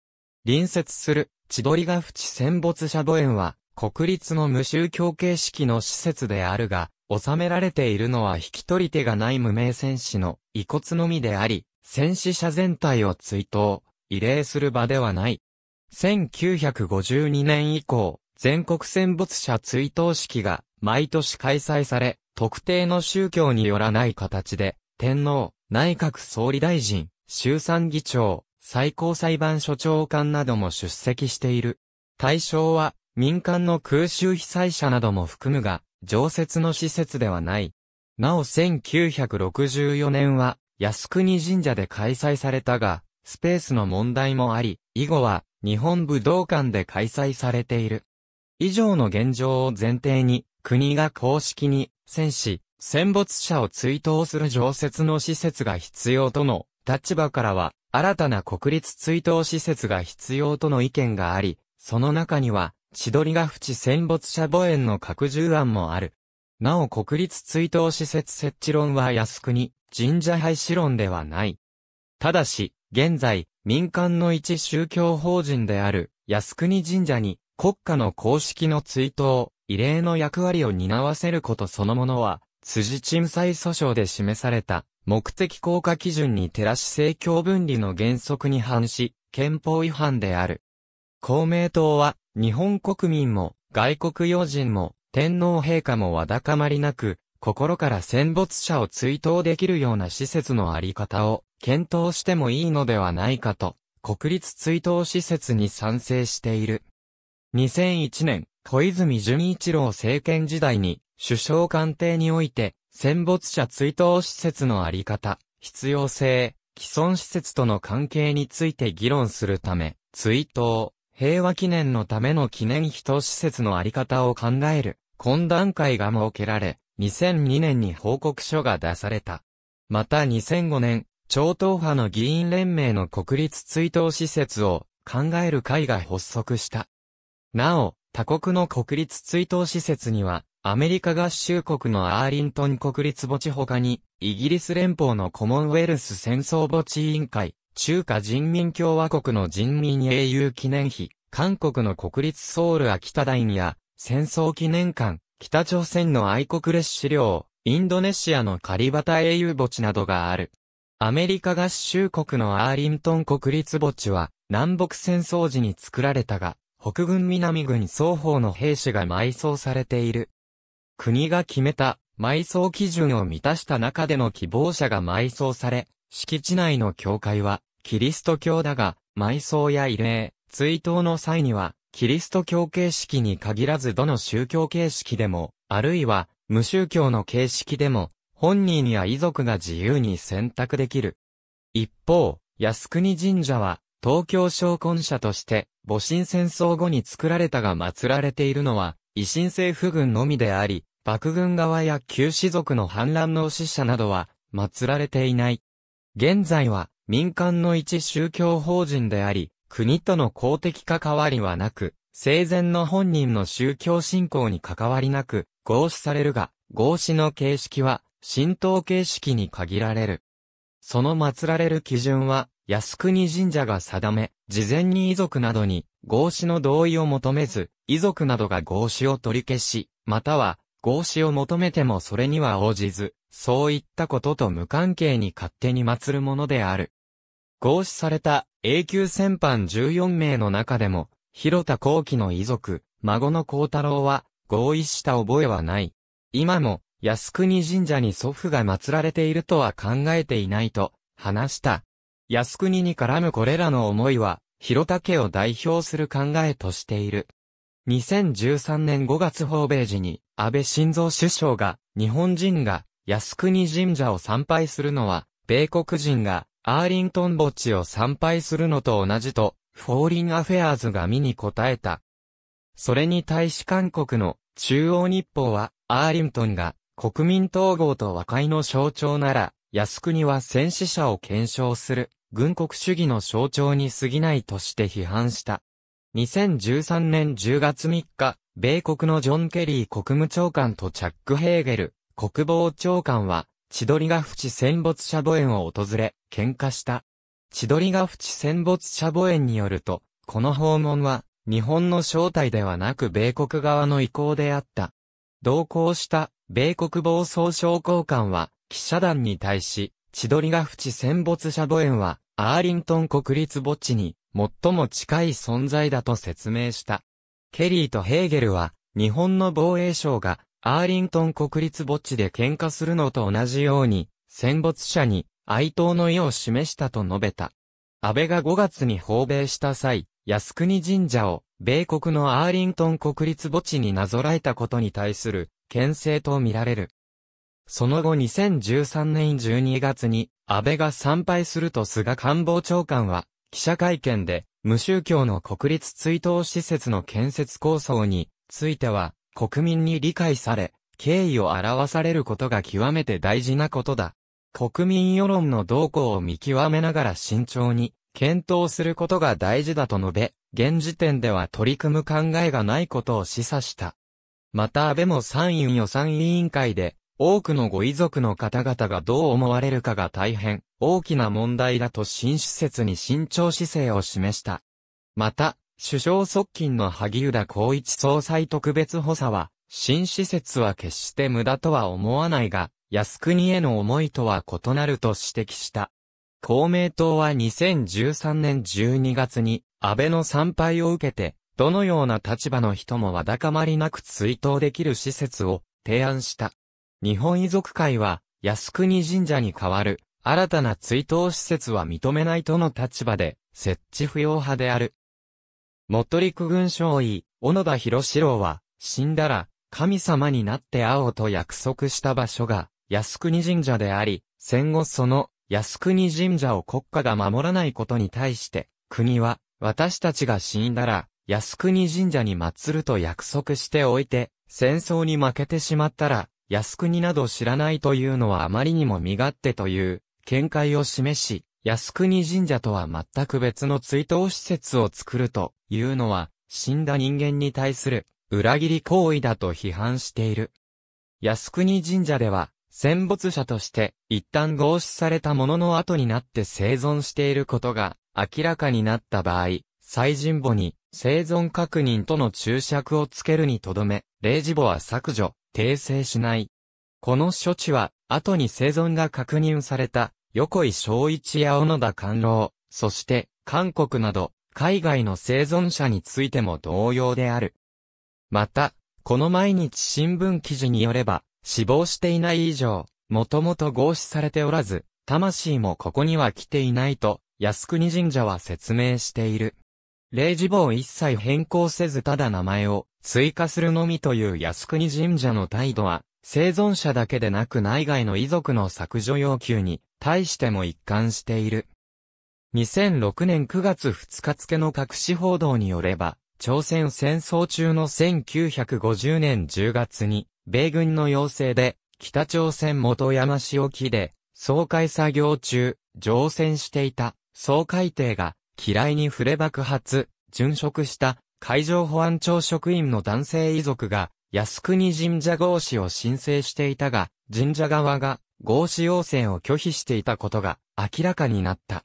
隣接する千鳥ヶ淵戦没者墓園は国立の無宗教形式の施設であるが、収められているのは引き取り手がない無名戦士の遺骨のみであり、戦死者全体を追悼、慰霊する場ではない。1952年以降、全国戦没者追悼式が毎年開催され、特定の宗教によらない形で、天皇、内閣総理大臣、衆参議長、最高裁判所長官なども出席している。対象は、民間の空襲被災者なども含むが、常設の施設ではない。なお1964年は、靖国神社で開催されたが、スペースの問題もあり、以後は日本武道館で開催されている。以上の現状を前提に、国が公式に戦死、戦没者を追悼する常設の施設が必要との立場からは、新たな国立追悼施設が必要との意見があり、その中には、千鳥ヶ淵戦没者墓園の拡充案もある。なお国立追悼施設設置論は靖国神社廃止論ではない。ただし、現在、民間の一宗教法人である靖国神社に国家の公式の追悼、異例の役割を担わせることそのものは、辻鎮裁訴訟で示された目的効果基準に照らし政教分離の原則に反し、憲法違反である。公明党は日本国民も、外国要人も、天皇陛下もわだかまりなく、心から戦没者を追悼できるような施設のあり方を検討してもいいのではないかと、国立追悼施設に賛成している。2001年、小泉純一郎政権時代に、首相官邸において、戦没者追悼施設のあり方、必要性、既存施設との関係について議論するため、追悼、平和記念のための記念人施設のあり方を考える懇談会が設けられ、2002年に報告書が出された。また2005年、超党派の議員連盟の国立追悼施設を考える会が発足した。なお、他国の国立追悼施設には、アメリカ合衆国のアーリントン国立墓地他に、イギリス連邦のコモンウェルス戦争墓地委員会、中華人民共和国の人民英雄記念碑、韓国の国立ソウル秋田大や、戦争記念館、北朝鮮の愛国列資料、インドネシアのカリバタ英雄墓地などがある。アメリカ合衆国のアーリントン国立墓地は、南北戦争時に作られたが、北軍南軍双方の兵士が埋葬されている。国が決めた埋葬基準を満たした中での希望者が埋葬され、敷地内の教会は、キリスト教だが、埋葬や慰霊、追悼の際には、キリスト教形式に限らずどの宗教形式でも、あるいは、無宗教の形式でも、本人や遺族が自由に選択できる。一方、靖国神社は、東京商魂社として、戊辰戦争後に作られたが祀られているのは、維新政府軍のみであり、幕軍側や旧士族の反乱の死者などは、祀られていない。現在は民間の一宗教法人であり、国との公的関わりはなく、生前の本人の宗教信仰に関わりなく、合祀されるが、合祀の形式は、神道形式に限られる。その祀られる基準は、靖国神社が定め、事前に遺族などに合祀の同意を求めず、遺族などが合祀を取り消し、または合祀を求めてもそれには応じず、そういったことと無関係に勝手に祀るものである。合祀された永久戦犯14名の中でも、広田光輝の遺族、孫の光太郎は合意した覚えはない。今も靖国神社に祖父が祀られているとは考えていないと話した。靖国に絡むこれらの思いは、広田家を代表する考えとしている。2013年5月訪米時に安倍晋三首相が日本人が靖国神社を参拝するのは、米国人がアーリントン墓地を参拝するのと同じと、フォーリンアフェアーズが見に答えた。それに対し韓国の中央日報は、アーリントンが国民統合と和解の象徴なら、靖国は戦死者を検証する、軍国主義の象徴に過ぎないとして批判した。2013年10月3日、米国のジョン・ケリー国務長官とチャック・ヘーゲル、国防長官は、千鳥ヶ淵戦没者墓園を訪れ、喧嘩した。千鳥ヶ淵戦没者墓園によると、この訪問は、日本の正体ではなく米国側の意向であった。同行した米国防総省高官は、記者団に対し、千鳥ヶ淵戦没者墓園は、アーリントン国立墓地に、最も近い存在だと説明した。ケリーとヘーゲルは、日本の防衛省が、アーリントン国立墓地で喧嘩するのと同じように、戦没者に哀悼の意を示したと述べた。安倍が5月に訪米した際、靖国神社を米国のアーリントン国立墓地になぞらえたことに対する牽制とみられる。その後2013年12月に安倍が参拝すると菅官房長官は記者会見で無宗教の国立追悼施設の建設構想については国民に理解され、敬意を表されることが極めて大事なことだ。国民世論の動向を見極めながら慎重に検討することが大事だと述べ、現時点では取り組む考えがないことを示唆した。また安倍も参院予算委員会で、多くのご遺族の方々がどう思われるかが大変大きな問題だと新施設に慎重姿勢を示した。また、首相側近の萩生田光一総裁特別補佐は、新施設は決して無駄とは思わないが、靖国への思いとは異なると指摘した。公明党は2013年12月に、安倍の参拝を受けて、どのような立場の人もわだかまりなく追悼できる施設を提案した。日本遺族会は、靖国神社に代わる、新たな追悼施設は認めないとの立場で、設置不要派である。元陸軍将尉、小野田博士郎は、死んだら、神様になって会おうと約束した場所が、靖国神社であり、戦後その、靖国神社を国家が守らないことに対して、国は、私たちが死んだら、靖国神社に祀ると約束しておいて、戦争に負けてしまったら、靖国など知らないというのはあまりにも身勝手という、見解を示し、靖国神社とは全く別の追悼施設を作るというのは、死んだ人間に対する裏切り行為だと批判している。靖国神社では、戦没者として一旦合祀されたものの後になって生存していることが明らかになった場合、最人簿に生存確認との注釈をつけるにとどめ、例示簿は削除、訂正しない。この処置は、後に生存が確認された横井昭一や小野田官郎、そして韓国など海外の生存者についても同様である。また、この毎日新聞記事によれば、死亡していない以上、もともと合死されておらず、魂もここには来ていないと、靖国神社は説明している。例示を一切変更せずただ名前を追加するのみという靖国神社の態度は、生存者だけでなく内外の遺族の削除要求に対しても一貫している。2006年9月2日付の隠し報道によれば、朝鮮戦争中の1950年10月に、米軍の要請で、北朝鮮元山市沖で、総海作業中、乗船していた、総海艇が、嫌いに触れ爆発、殉職した、海上保安庁職員の男性遺族が、靖国神社合祀を申請していたが、神社側が合祀要請を拒否していたことが明らかになった。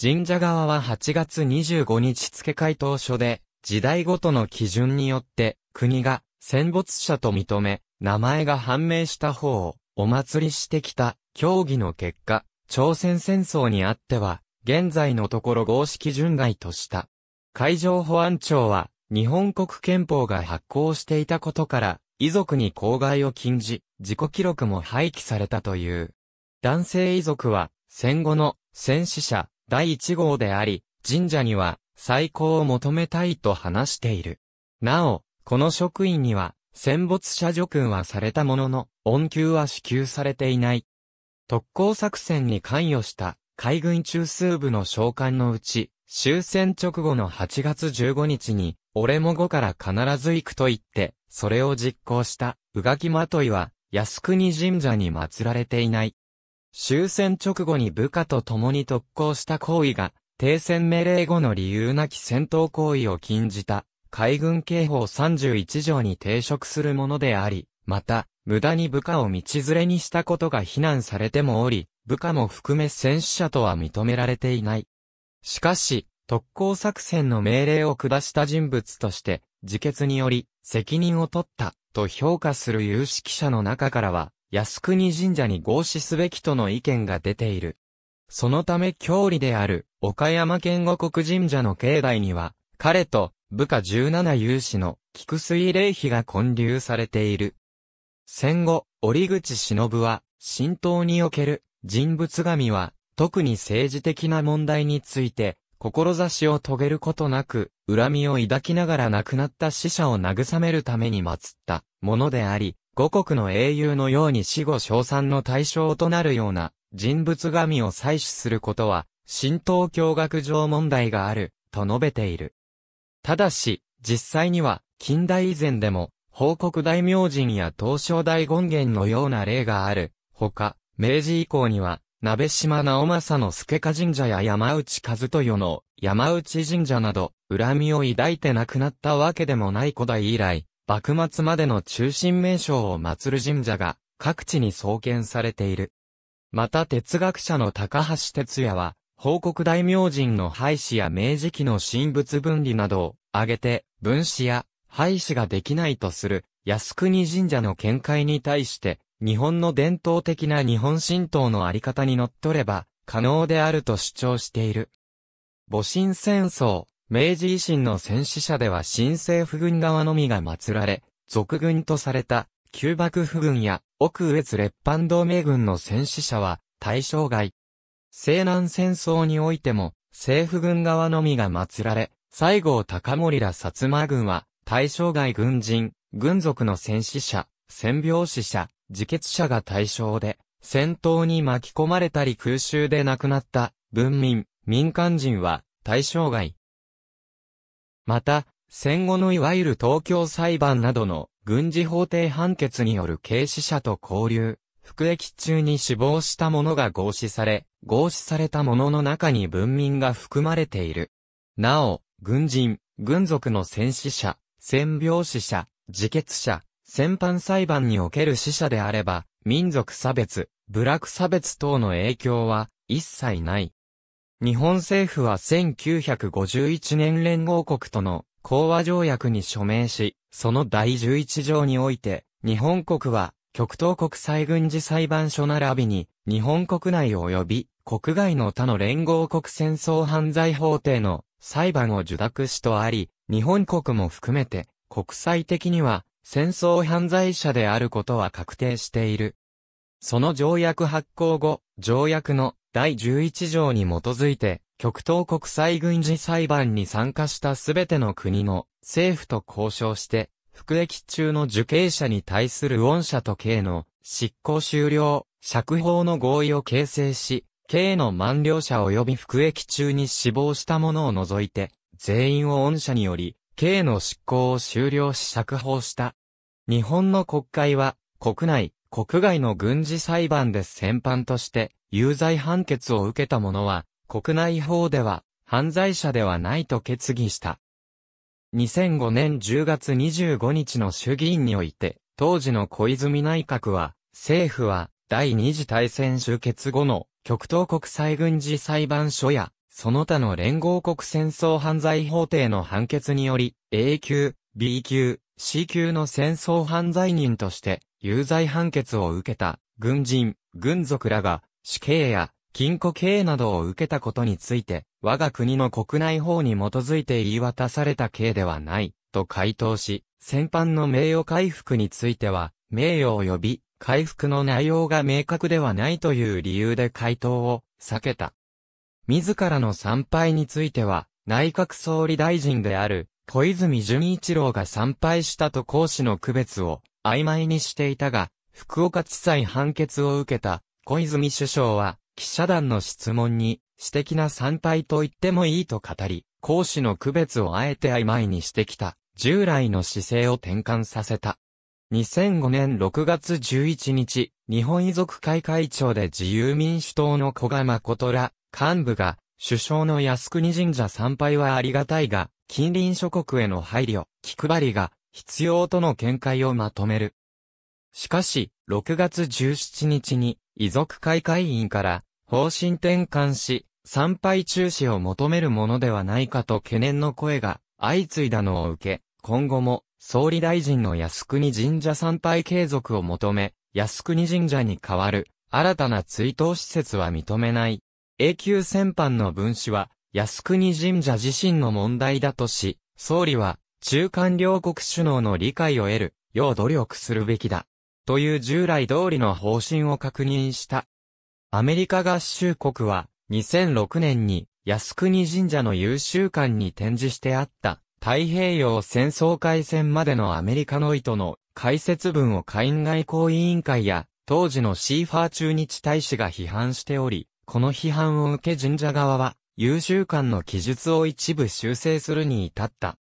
神社側は8月25日付回答書で、時代ごとの基準によって、国が戦没者と認め、名前が判明した方をお祭りしてきた協議の結果、朝鮮戦争にあっては、現在のところ合式順外とした。海上保安庁は、日本国憲法が発行していたことから、遺族に公害を禁じ、自己記録も廃棄されたという。男性遺族は、戦後の戦死者第一号であり、神社には再興を求めたいと話している。なお、この職員には、戦没者助勲はされたものの、恩給は支給されていない。特攻作戦に関与した海軍中枢部の召喚のうち、終戦直後の8月15日に、俺も後から必ず行くと言って、それを実行した、宇垣まといは、靖国神社に祀られていない。終戦直後に部下と共に特攻した行為が、停戦命令後の理由なき戦闘行為を禁じた、海軍刑法31条に抵触するものであり、また、無駄に部下を道連れにしたことが非難されてもおり、部下も含め戦死者とは認められていない。しかし、特攻作戦の命令を下した人物として、自決により、責任を取った、と評価する有識者の中からは、靖国神社に合祀すべきとの意見が出ている。そのため郷里である、岡山県護国神社の境内には、彼と部下17有志の菊水霊碑が建立されている。戦後、折口忍は、神道における人物神は、特に政治的な問題について、志を遂げることなく、恨みを抱きながら亡くなった死者を慰めるために祀ったものであり、五国の英雄のように死後称賛の対象となるような人物神を採取することは、神道教学上問題がある、と述べている。ただし、実際には、近代以前でも、報告大明神や東照大権現のような例がある。ほか、明治以降には、鍋島直政の助家神社や山内和豊の山内神社など、恨みを抱いて亡くなったわけでもない古代以来、幕末までの中心名称を祀る神社が各地に創建されている。また哲学者の高橋哲也は、報告大明神の廃止や明治期の神仏分離などを挙げて、分子や廃止ができないとする、靖国神社の見解に対して、日本の伝統的な日本神道のあり方にのっとれば、可能であると主張している。戊辰戦争、明治維新の戦死者では新政府軍側のみが祀られ、俗軍とされた、旧幕府軍や、奥越列藩同盟軍の戦死者は、対象外。西南戦争においても、政府軍側のみが祀られ、西郷隆盛ら薩摩軍は、対象外軍人、軍属の戦死者、戦病死者、自決者が対象で、戦闘に巻き込まれたり空襲で亡くなった文民、民間人は対象外。また、戦後のいわゆる東京裁判などの軍事法廷判決による軽死者と交流、服役中に死亡した者が合死され、合死された者の中に文民が含まれている。なお、軍人、軍属の戦死者、戦病死者、自決者、戦犯裁判における死者であれば、民族差別、部落差別等の影響は一切ない。日本政府は1951年連合国との講和条約に署名し、その第11条において、日本国は極東国際軍事裁判所並びに、日本国内及び国外の他の連合国戦争犯罪法廷の裁判を受諾しとあり、日本国も含めて国際的には戦争犯罪者であることは確定している。その条約発行後、条約の第11条に基づいて、極東国際軍事裁判に参加したすべての国の政府と交渉して、服役中の受刑者に対する恩赦と刑の執行終了、釈放の合意を形成し、刑の満了者及び服役中に死亡した者を除いて、全員を恩赦により、刑の執行を終了し釈放した。日本の国会は、国内、国外の軍事裁判で戦犯として、有罪判決を受けた者は、国内法では、犯罪者ではないと決議した。2005年10月25日の衆議院において、当時の小泉内閣は、政府は、第二次大戦終結後の、極東国際軍事裁判所や、その他の連合国戦争犯罪法廷の判決により、A 級、B 級、C 級の戦争犯罪人として有罪判決を受けた軍人、軍属らが死刑や禁錮刑などを受けたことについて、我が国の国内法に基づいて言い渡された刑ではない、と回答し、戦犯の名誉回復については、名誉及び回復の内容が明確ではないという理由で回答を避けた。自らの参拝については、内閣総理大臣である小泉純一郎が参拝したと講師の区別を曖昧にしていたが、福岡地裁判決を受けた小泉首相は、記者団の質問に、私的な参拝と言ってもいいと語り、講師の区別をあえて曖昧にしてきた、従来の姿勢を転換させた。2005年6月11日、日本遺族会会長で自由民主党の小賀誠ら、幹部が、首相の靖国神社参拝はありがたいが、近隣諸国への配慮、気配りが必要との見解をまとめる。しかし、6月17日に、遺族会会員から方針転換し、参拝中止を求めるものではないかと懸念の声が相次いだのを受け、今後も総理大臣の靖国神社参拝継続を求め、靖国神社に代わる新たな追悼施設は認めない。永久戦犯の分子は靖国神社自身の問題だとし、総理は、中間両国首脳の理解を得る、よう努力するべきだ。という従来通りの方針を確認した。アメリカ合衆国は、2006年に、靖国神社の優秀館に展示してあった、太平洋戦争開戦までのアメリカの意図の解説文を下院外交委員会や、当時のシーファー中日大使が批判しており、この批判を受け神社側は、優秀感の記述を一部修正するに至った。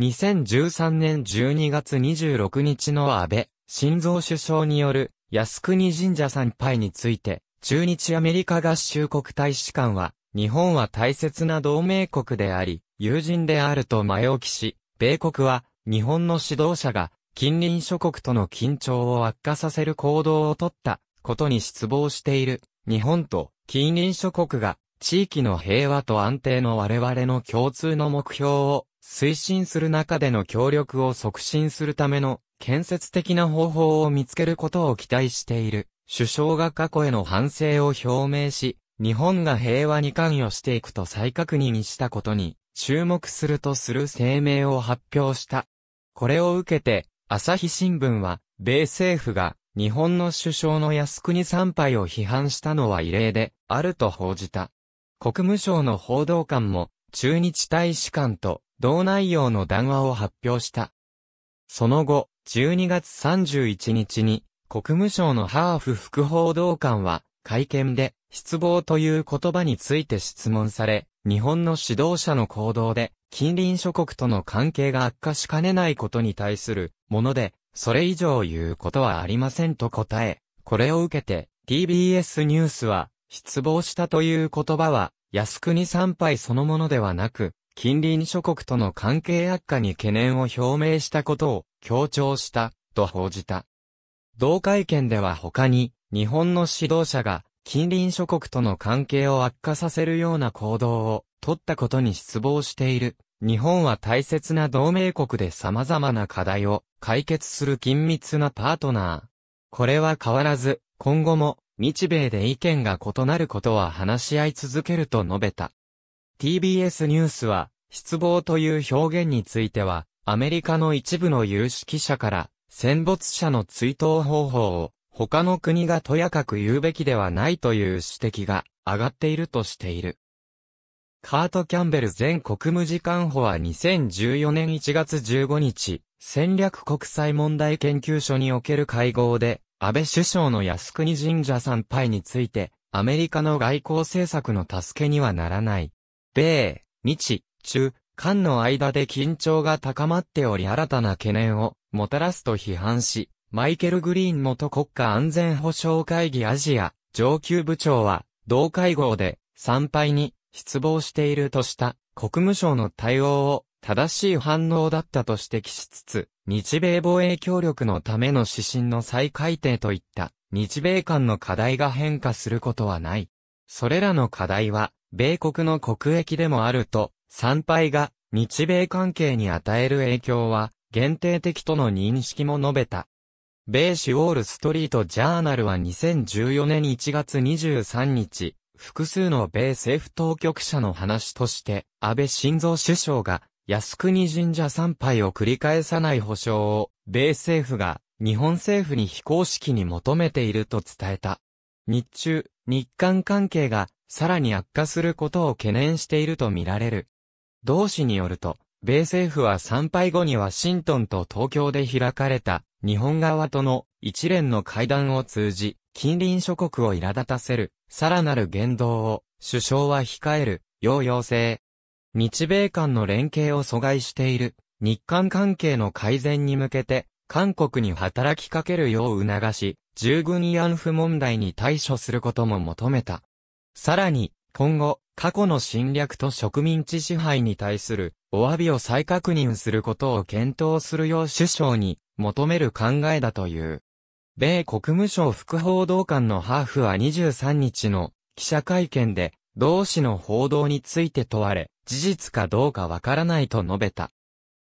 2013年12月26日の安倍、晋三首相による靖国神社参拝について、中日アメリカ合衆国大使館は、日本は大切な同盟国であり、友人であると前置きし、米国は、日本の指導者が、近隣諸国との緊張を悪化させる行動をとったことに失望している。日本と近隣諸国が地域の平和と安定の我々の共通の目標を推進する中での協力を促進するための建設的な方法を見つけることを期待している。首相が過去への反省を表明し、日本が平和に関与していくと再確認したことに注目するとする声明を発表した。これを受けて、朝日新聞は、米政府が日本の首相の靖国参拝を批判したのは異例で、あると報じた。国務省の報道官も、中日大使館と同内容の談話を発表した。その後、12月31日に、国務省のハーフ副報道官は、会見で、失望という言葉について質問され、日本の指導者の行動で、近隣諸国との関係が悪化しかねないことに対するもので、それ以上言うことはありませんと答え、これを受けて、TBS ニュースは、失望したという言葉は、靖国参拝そのものではなく、近隣諸国との関係悪化に懸念を表明したことを強調した、と報じた。同会見では他に、日本の指導者が近隣諸国との関係を悪化させるような行動を取ったことに失望している。日本は大切な同盟国で様々な課題を解決する緊密なパートナー。これは変わらず、今後も日米で意見が異なることは話し合い続けると述べた。TBS ニュースは、失望という表現については、アメリカの一部の有識者から、戦没者の追悼方法を、他の国がとやかく言うべきではないという指摘が上がっているとしている。カート・キャンベル前国務次官補は2014年1月15日、戦略国際問題研究所における会合で、安倍首相の靖国神社参拝について、アメリカの外交政策の助けにはならない。米、日、中、韓の間で緊張が高まっており新たな懸念をもたらすと批判し、マイケル・グリーン元国家安全保障会議アジア上級部長は同会合で参拝に失望しているとした国務省の対応を正しい反応だったと指摘しつつ、日米防衛協力のための指針の再改定といった、日米間の課題が変化することはない。それらの課題は、米国の国益でもあると、参拝が日米関係に与える影響は、限定的との認識も述べた。米紙ウォールストリートジャーナルは2014年1月23日、複数の米政府当局者の話として、安倍晋三首相が靖国神社参拝を繰り返さない保証を、米政府が日本政府に非公式に求めていると伝えた。日中、日韓関係がさらに悪化することを懸念しているとみられる。同氏によると、米政府は参拝後にワシントンと東京で開かれた日本側との一連の会談を通じ、近隣諸国を苛立たせる、さらなる言動を首相は控える、要要請。日米間の連携を阻害している日韓関係の改善に向けて韓国に働きかけるよう促し、従軍慰安婦問題に対処することも求めた。さらに、今後、過去の侵略と植民地支配に対するお詫びを再確認することを検討するよう首相に求める考えだという。米国務省副報道官のハーフは23日の記者会見で、同氏の報道について問われ、事実かどうかわからないと述べた。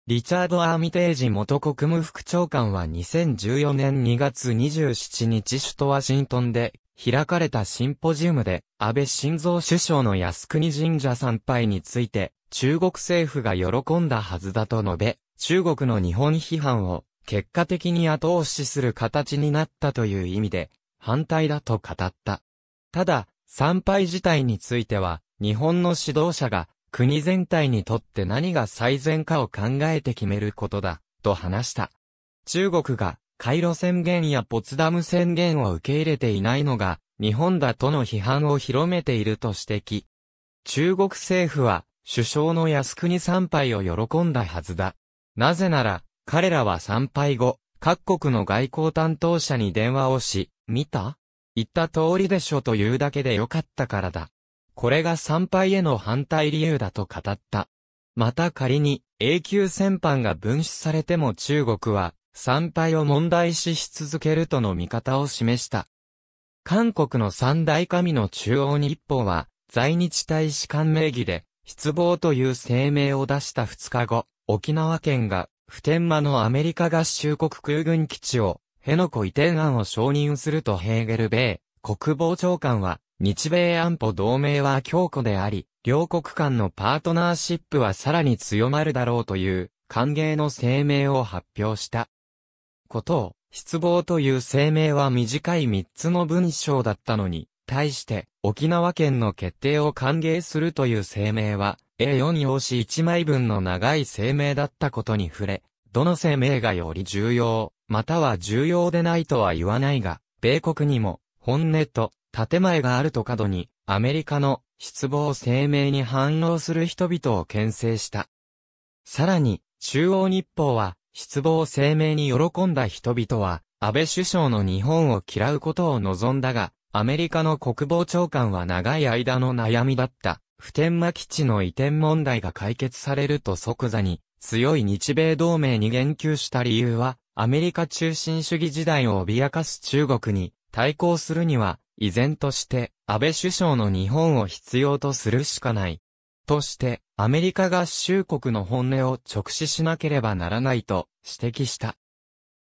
リチャード・アーミテージ元国務副長官は2014年2月27日首都ワシントンで開かれたシンポジウムで安倍晋三首相の靖国神社参拝について中国政府が喜んだはずだと述べ、中国の日本批判を結果的に後押しする形になったという意味で反対だと語った。ただ、参拝自体については日本の指導者が国全体にとって何が最善かを考えて決めることだ、と話した。中国が、カイロ宣言やポツダム宣言を受け入れていないのが、日本だとの批判を広めていると指摘。中国政府は、首相の靖国参拝を喜んだはずだ。なぜなら、彼らは参拝後、各国の外交担当者に電話をし、見た言った通りでしょというだけでよかったからだ。これが参拝への反対理由だと語った。また仮に永久戦犯が分子されても中国は参拝を問題視し続けるとの見方を示した。韓国の三大神の中央日報は在日大使館名義で失望という声明を出した2日後、沖縄県が普天間のアメリカ合衆国空軍基地を辺野古移転案を承認するとヘーゲル米国防長官は日米安保同盟は強固であり、両国間のパートナーシップはさらに強まるだろうという歓迎の声明を発表した。ことを、失望という声明は短い3つの文章だったのに、対して沖縄県の決定を歓迎するという声明は A4 用紙1枚分の長い声明だったことに触れ、どの声明がより重要、または重要でないとは言わないが、米国にも本音と建前があると過度に、アメリカの失望声明に反応する人々を牽制した。さらに、中央日報は、失望声明に喜んだ人々は、安倍首相の日本を嫌うことを望んだが、アメリカの国防長官は長い間の悩みだった。普天間基地の移転問題が解決されると即座に、強い日米同盟に言及した理由は、アメリカ中心主義時代を脅かす中国に対抗するには、依然として、安倍首相の日本を必要とするしかない。として、アメリカ合衆国の本音を直視しなければならないと指摘した。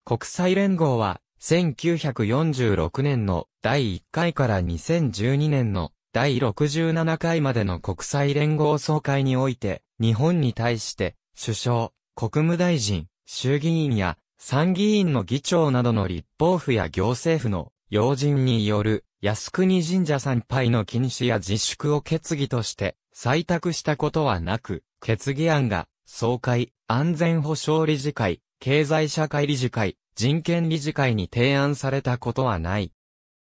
国際連合は、1946年の第1回から2012年の第67回までの国際連合総会において、日本に対して、首相、国務大臣、衆議院や参議院の議長などの立法府や行政府の要人による靖国神社参拝の禁止や自粛を決議として採択したことはなく、決議案が、総会、安全保障理事会、経済社会理事会、人権理事会に提案されたことはない。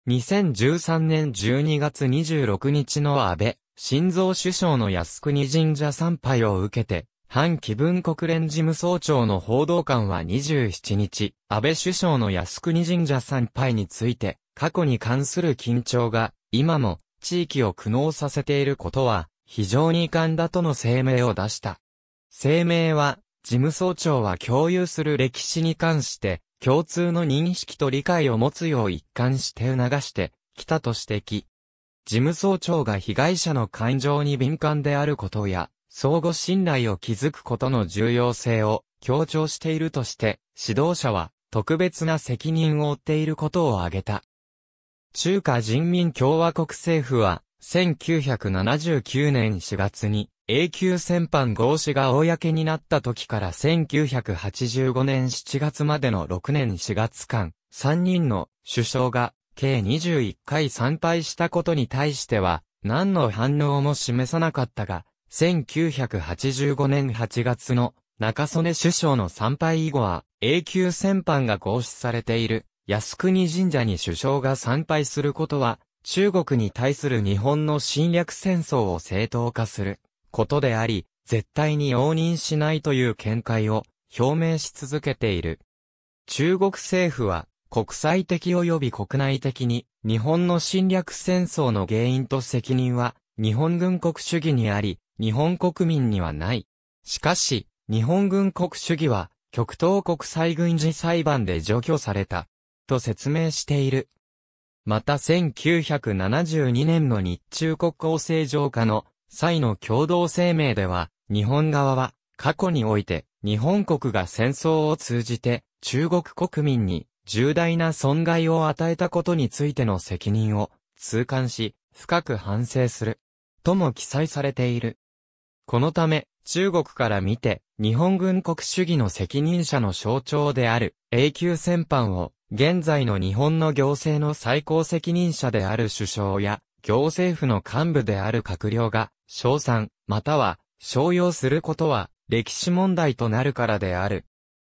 2013年12月26日の安倍、晋三首相の靖国神社参拝を受けて、反気分国連事務総長の報道官は27日、安倍首相の靖国神社参拝について、過去に関する緊張が、今も、地域を苦悩させていることは、非常に遺憾だとの声明を出した。声明は、事務総長は共有する歴史に関して、共通の認識と理解を持つよう一貫して促してきたと指摘。事務総長が被害者の感情に敏感であることや、相互信頼を築くことの重要性を強調しているとして、指導者は特別な責任を負っていることを挙げた。中華人民共和国政府は、1979年4月に、永久戦犯合資が公になった時から1985年7月までの6年4月間、3人の首相が計21回参拝したことに対しては、何の反応も示さなかったが、1985年8月の中曽根首相の参拝以後は、永久戦犯が合祀されている靖国神社に首相が参拝することは、中国に対する日本の侵略戦争を正当化することであり、絶対に容認しないという見解を表明し続けている。中国政府は国際的及び国内的に日本の侵略戦争の原因と責任は日本軍国主義にあり、日本国民にはない。しかし、日本軍国主義は極東国際軍事裁判で除去された。と説明している。また1972年の日中国交正常化の際の共同声明では、日本側は過去において日本国が戦争を通じて中国国民に重大な損害を与えたことについての責任を痛感し深く反省する。とも記載されている。このため中国から見て日本軍国主義の責任者の象徴である永久戦犯を現在の日本の行政の最高責任者である首相や、行政府の幹部である閣僚が、称賛、または、商用することは、歴史問題となるからである。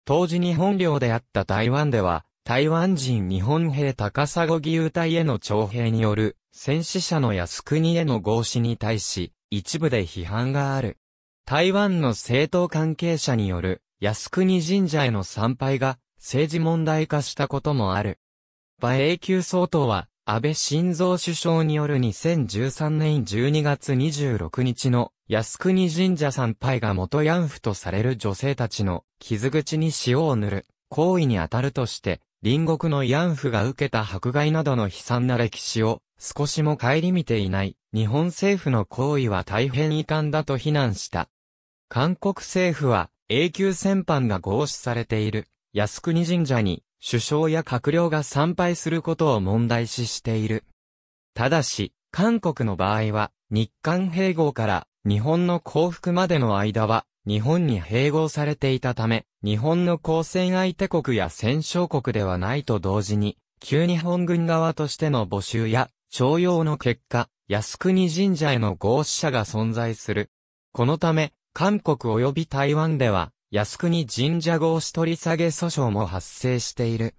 当時日本領であった台湾では、台湾人日本兵高砂義勇隊への徴兵による、戦死者の靖国への合祀に対し、一部で批判がある。台湾の政党関係者による、靖国神社への参拝が、政治問題化したこともある。馬英九総統は、安倍晋三首相による2013年12月26日の靖国神社参拝が元ヤンフとされる女性たちの傷口に塩を塗る行為に当たるとして、隣国のヤンフが受けた迫害などの悲惨な歴史を少しも顧みていない日本政府の行為は大変遺憾だと非難した。韓国政府は永久戦犯が合祀されている靖国神社に首相や閣僚が参拝することを問題視している。ただし、韓国の場合は、日韓併合から日本の降伏までの間は、日本に併合されていたため、日本の交戦相手国や戦勝国ではないと同時に、旧日本軍側としての募集や、徴用の結果、靖国神社への合死者が存在する。このため、韓国及び台湾では、靖国神社合資取り下げ訴訟も発生している。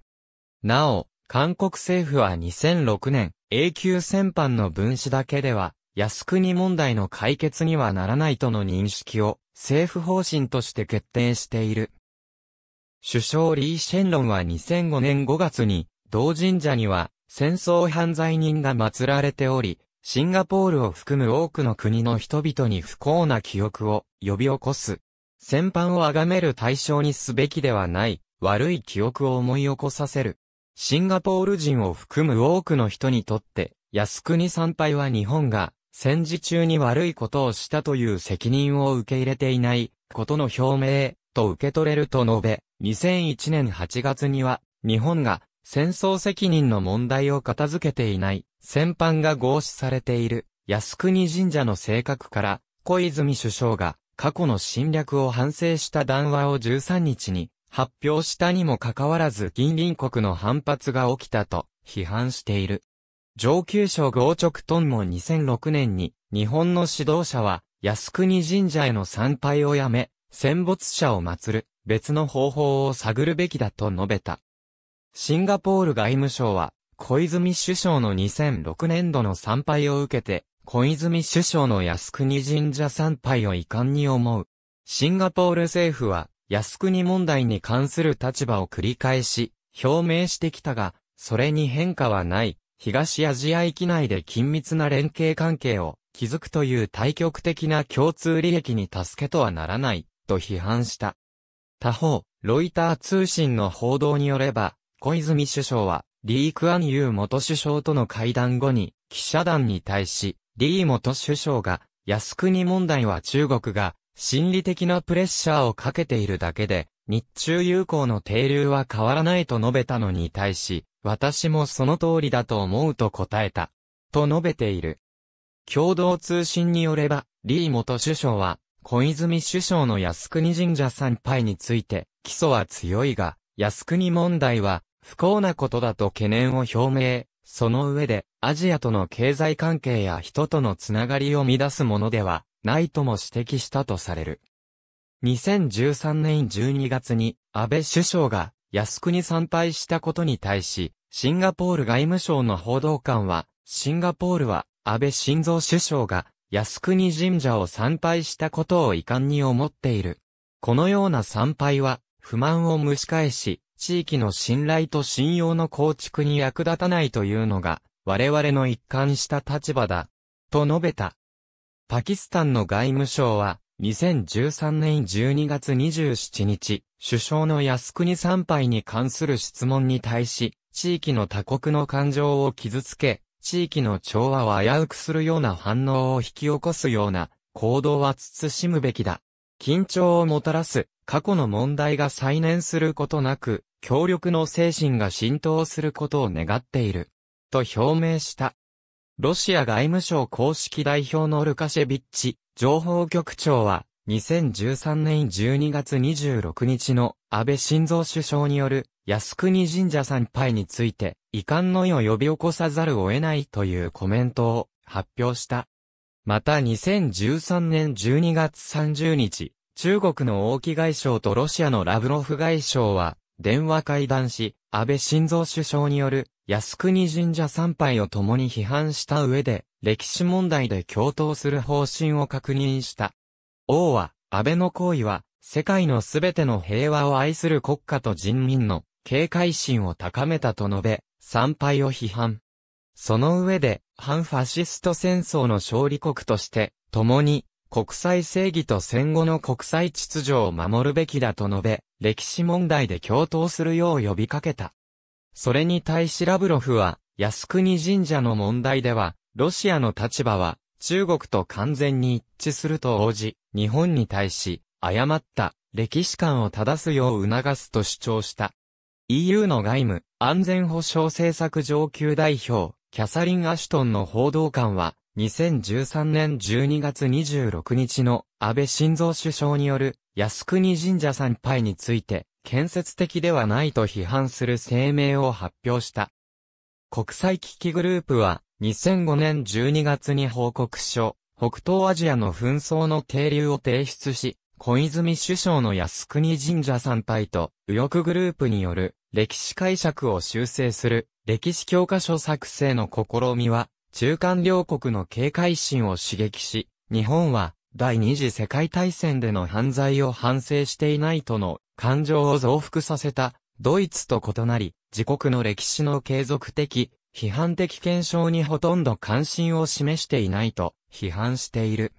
なお、韓国政府は2006年、永久戦犯の分子だけでは、靖国問題の解決にはならないとの認識を、政府方針として決定している。首相リー・シェンロンは2005年5月に、同神社には、戦争犯罪人が祀られており、シンガポールを含む多くの国の人々に不幸な記憶を呼び起こす先般を崇める対象にすべきではない、悪い記憶を思い起こさせる。シンガポール人を含む多くの人にとって、靖国参拝は日本が戦時中に悪いことをしたという責任を受け入れていないことの表明と受け取れると述べ、2001年8月には日本が戦争責任の問題を片付けていない戦犯が合祀されている靖国神社の性格から小泉首相が過去の侵略を反省した談話を13日に発表したにもかかわらず近隣国の反発が起きたと批判している。上級省豪直トンも2006年に日本の指導者は靖国神社への参拝をやめ、戦没者を祀る別の方法を探るべきだと述べた。シンガポール外務省は小泉首相の2006年度の参拝を受けて、小泉首相の靖国神社参拝を遺憾に思う。シンガポール政府は、靖国問題に関する立場を繰り返し、表明してきたが、それに変化はない。東アジア域内で緊密な連携関係を築くという対極的な共通利益に助けとはならない、と批判した。他方、ロイター通信の報道によれば、小泉首相は、リー・クアン・ユー元首相との会談後に、記者団に対し、李元首相が、靖国問題は中国が、心理的なプレッシャーをかけているだけで、日中友好の停留は変わらないと述べたのに対し、私もその通りだと思うと答えた。と述べている。共同通信によれば、李元首相は、小泉首相の靖国神社参拝について、基礎は強いが、靖国問題は、不幸なことだと懸念を表明。その上で、アジアとの経済関係や人とのつながりを乱すものでは、ないとも指摘したとされる。2013年12月に、安倍首相が、靖国参拝したことに対し、シンガポール外務省の報道官は、シンガポールは、安倍晋三首相が、靖国神社を参拝したことを遺憾に思っている。このような参拝は、不満を蒸し返し、地域の信頼と信用の構築に役立たないというのが、我々の一貫した立場だ。と述べた。パキスタンの外務省は、2013年12月27日、首相の靖国参拝に関する質問に対し、地域の他国の感情を傷つけ、地域の調和を危うくするような反応を引き起こすような行動は慎むべきだ。緊張をもたらす過去の問題が再燃することなく、協力の精神が浸透することを願っている。と表明した。ロシア外務省公式代表のルカシェビッチ情報局長は2013年12月26日の安倍晋三首相による靖国神社参拝について遺憾の意を呼び起こさざるを得ないというコメントを発表した。また2013年12月30日、中国の王毅外相とロシアのラブロフ外相は、電話会談し、安倍晋三首相による、靖国神社参拝を共に批判した上で、歴史問題で共闘する方針を確認した。王は、安倍の行為は、世界のすべての平和を愛する国家と人民の警戒心を高めたと述べ、参拝を批判。その上で、反ファシスト戦争の勝利国として、共に国際正義と戦後の国際秩序を守るべきだと述べ、歴史問題で共闘するよう呼びかけた。それに対しラブロフは、靖国神社の問題では、ロシアの立場は、中国と完全に一致すると応じ、日本に対し、誤った歴史観を正すよう促すと主張した。EU の外務、安全保障政策上級代表、キャサリン・アシュトンの報道官は、2013年12月26日の安倍晋三首相による靖国神社参拝について建設的ではないと批判する声明を発表した。国際危機グループは2005年12月に報告書、北東アジアの紛争の停留を提出し、小泉首相の靖国神社参拝と右翼グループによる歴史解釈を修正する歴史教科書作成の試みは中間両国の警戒心を刺激し、日本は第二次世界大戦での犯罪を反省していないとの感情を増幅させたドイツと異なり、自国の歴史の継続的、批判的検証にほとんど関心を示していないと批判している。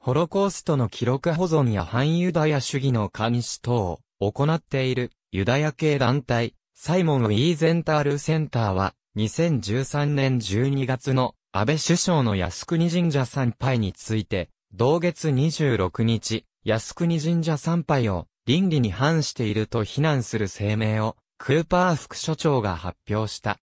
ホロコーストの記録保存や反ユダヤ主義の監視等を行っているユダヤ系団体、サイモン・ウィーゼンタールセンターは、2013年12月の安倍首相の靖国神社参拝について、同月26日、靖国神社参拝を倫理に反していると非難する声明を、クーパー副所長が発表した。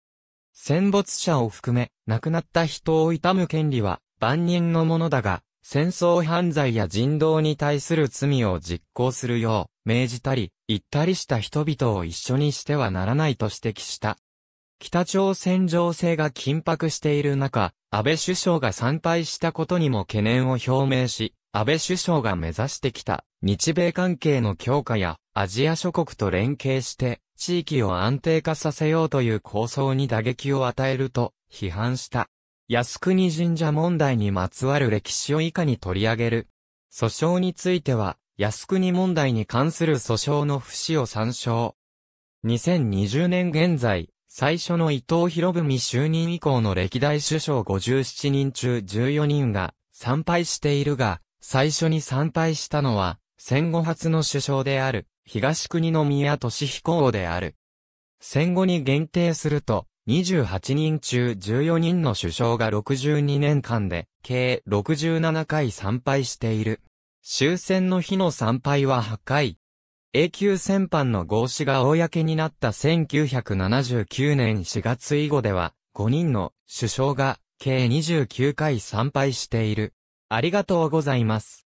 戦没者を含め、亡くなった人を悼む権利は万人のものだが、戦争犯罪や人道に対する罪を実行するよう命じたり、言ったりした人々を一緒にしてはならないと指摘した。北朝鮮情勢が緊迫している中、安倍首相が参拝したことにも懸念を表明し、安倍首相が目指してきた日米関係の強化やアジア諸国と連携して地域を安定化させようという構想に打撃を与えると批判した。靖国神社問題にまつわる歴史を以下に取り上げる。訴訟については、靖国問題に関する訴訟の節を参照。2020年現在、最初の伊藤博文就任以降の歴代首相57人中14人が参拝しているが、最初に参拝したのは、戦後初の首相である、東国宮俊彦王である。戦後に限定すると、28人中14人の首相が62年間で、計67回参拝している。終戦の日の参拝は8回、永久戦犯の合詞が公になった1979年4月以後では、5人の首相が計29回参拝している。ありがとうございます。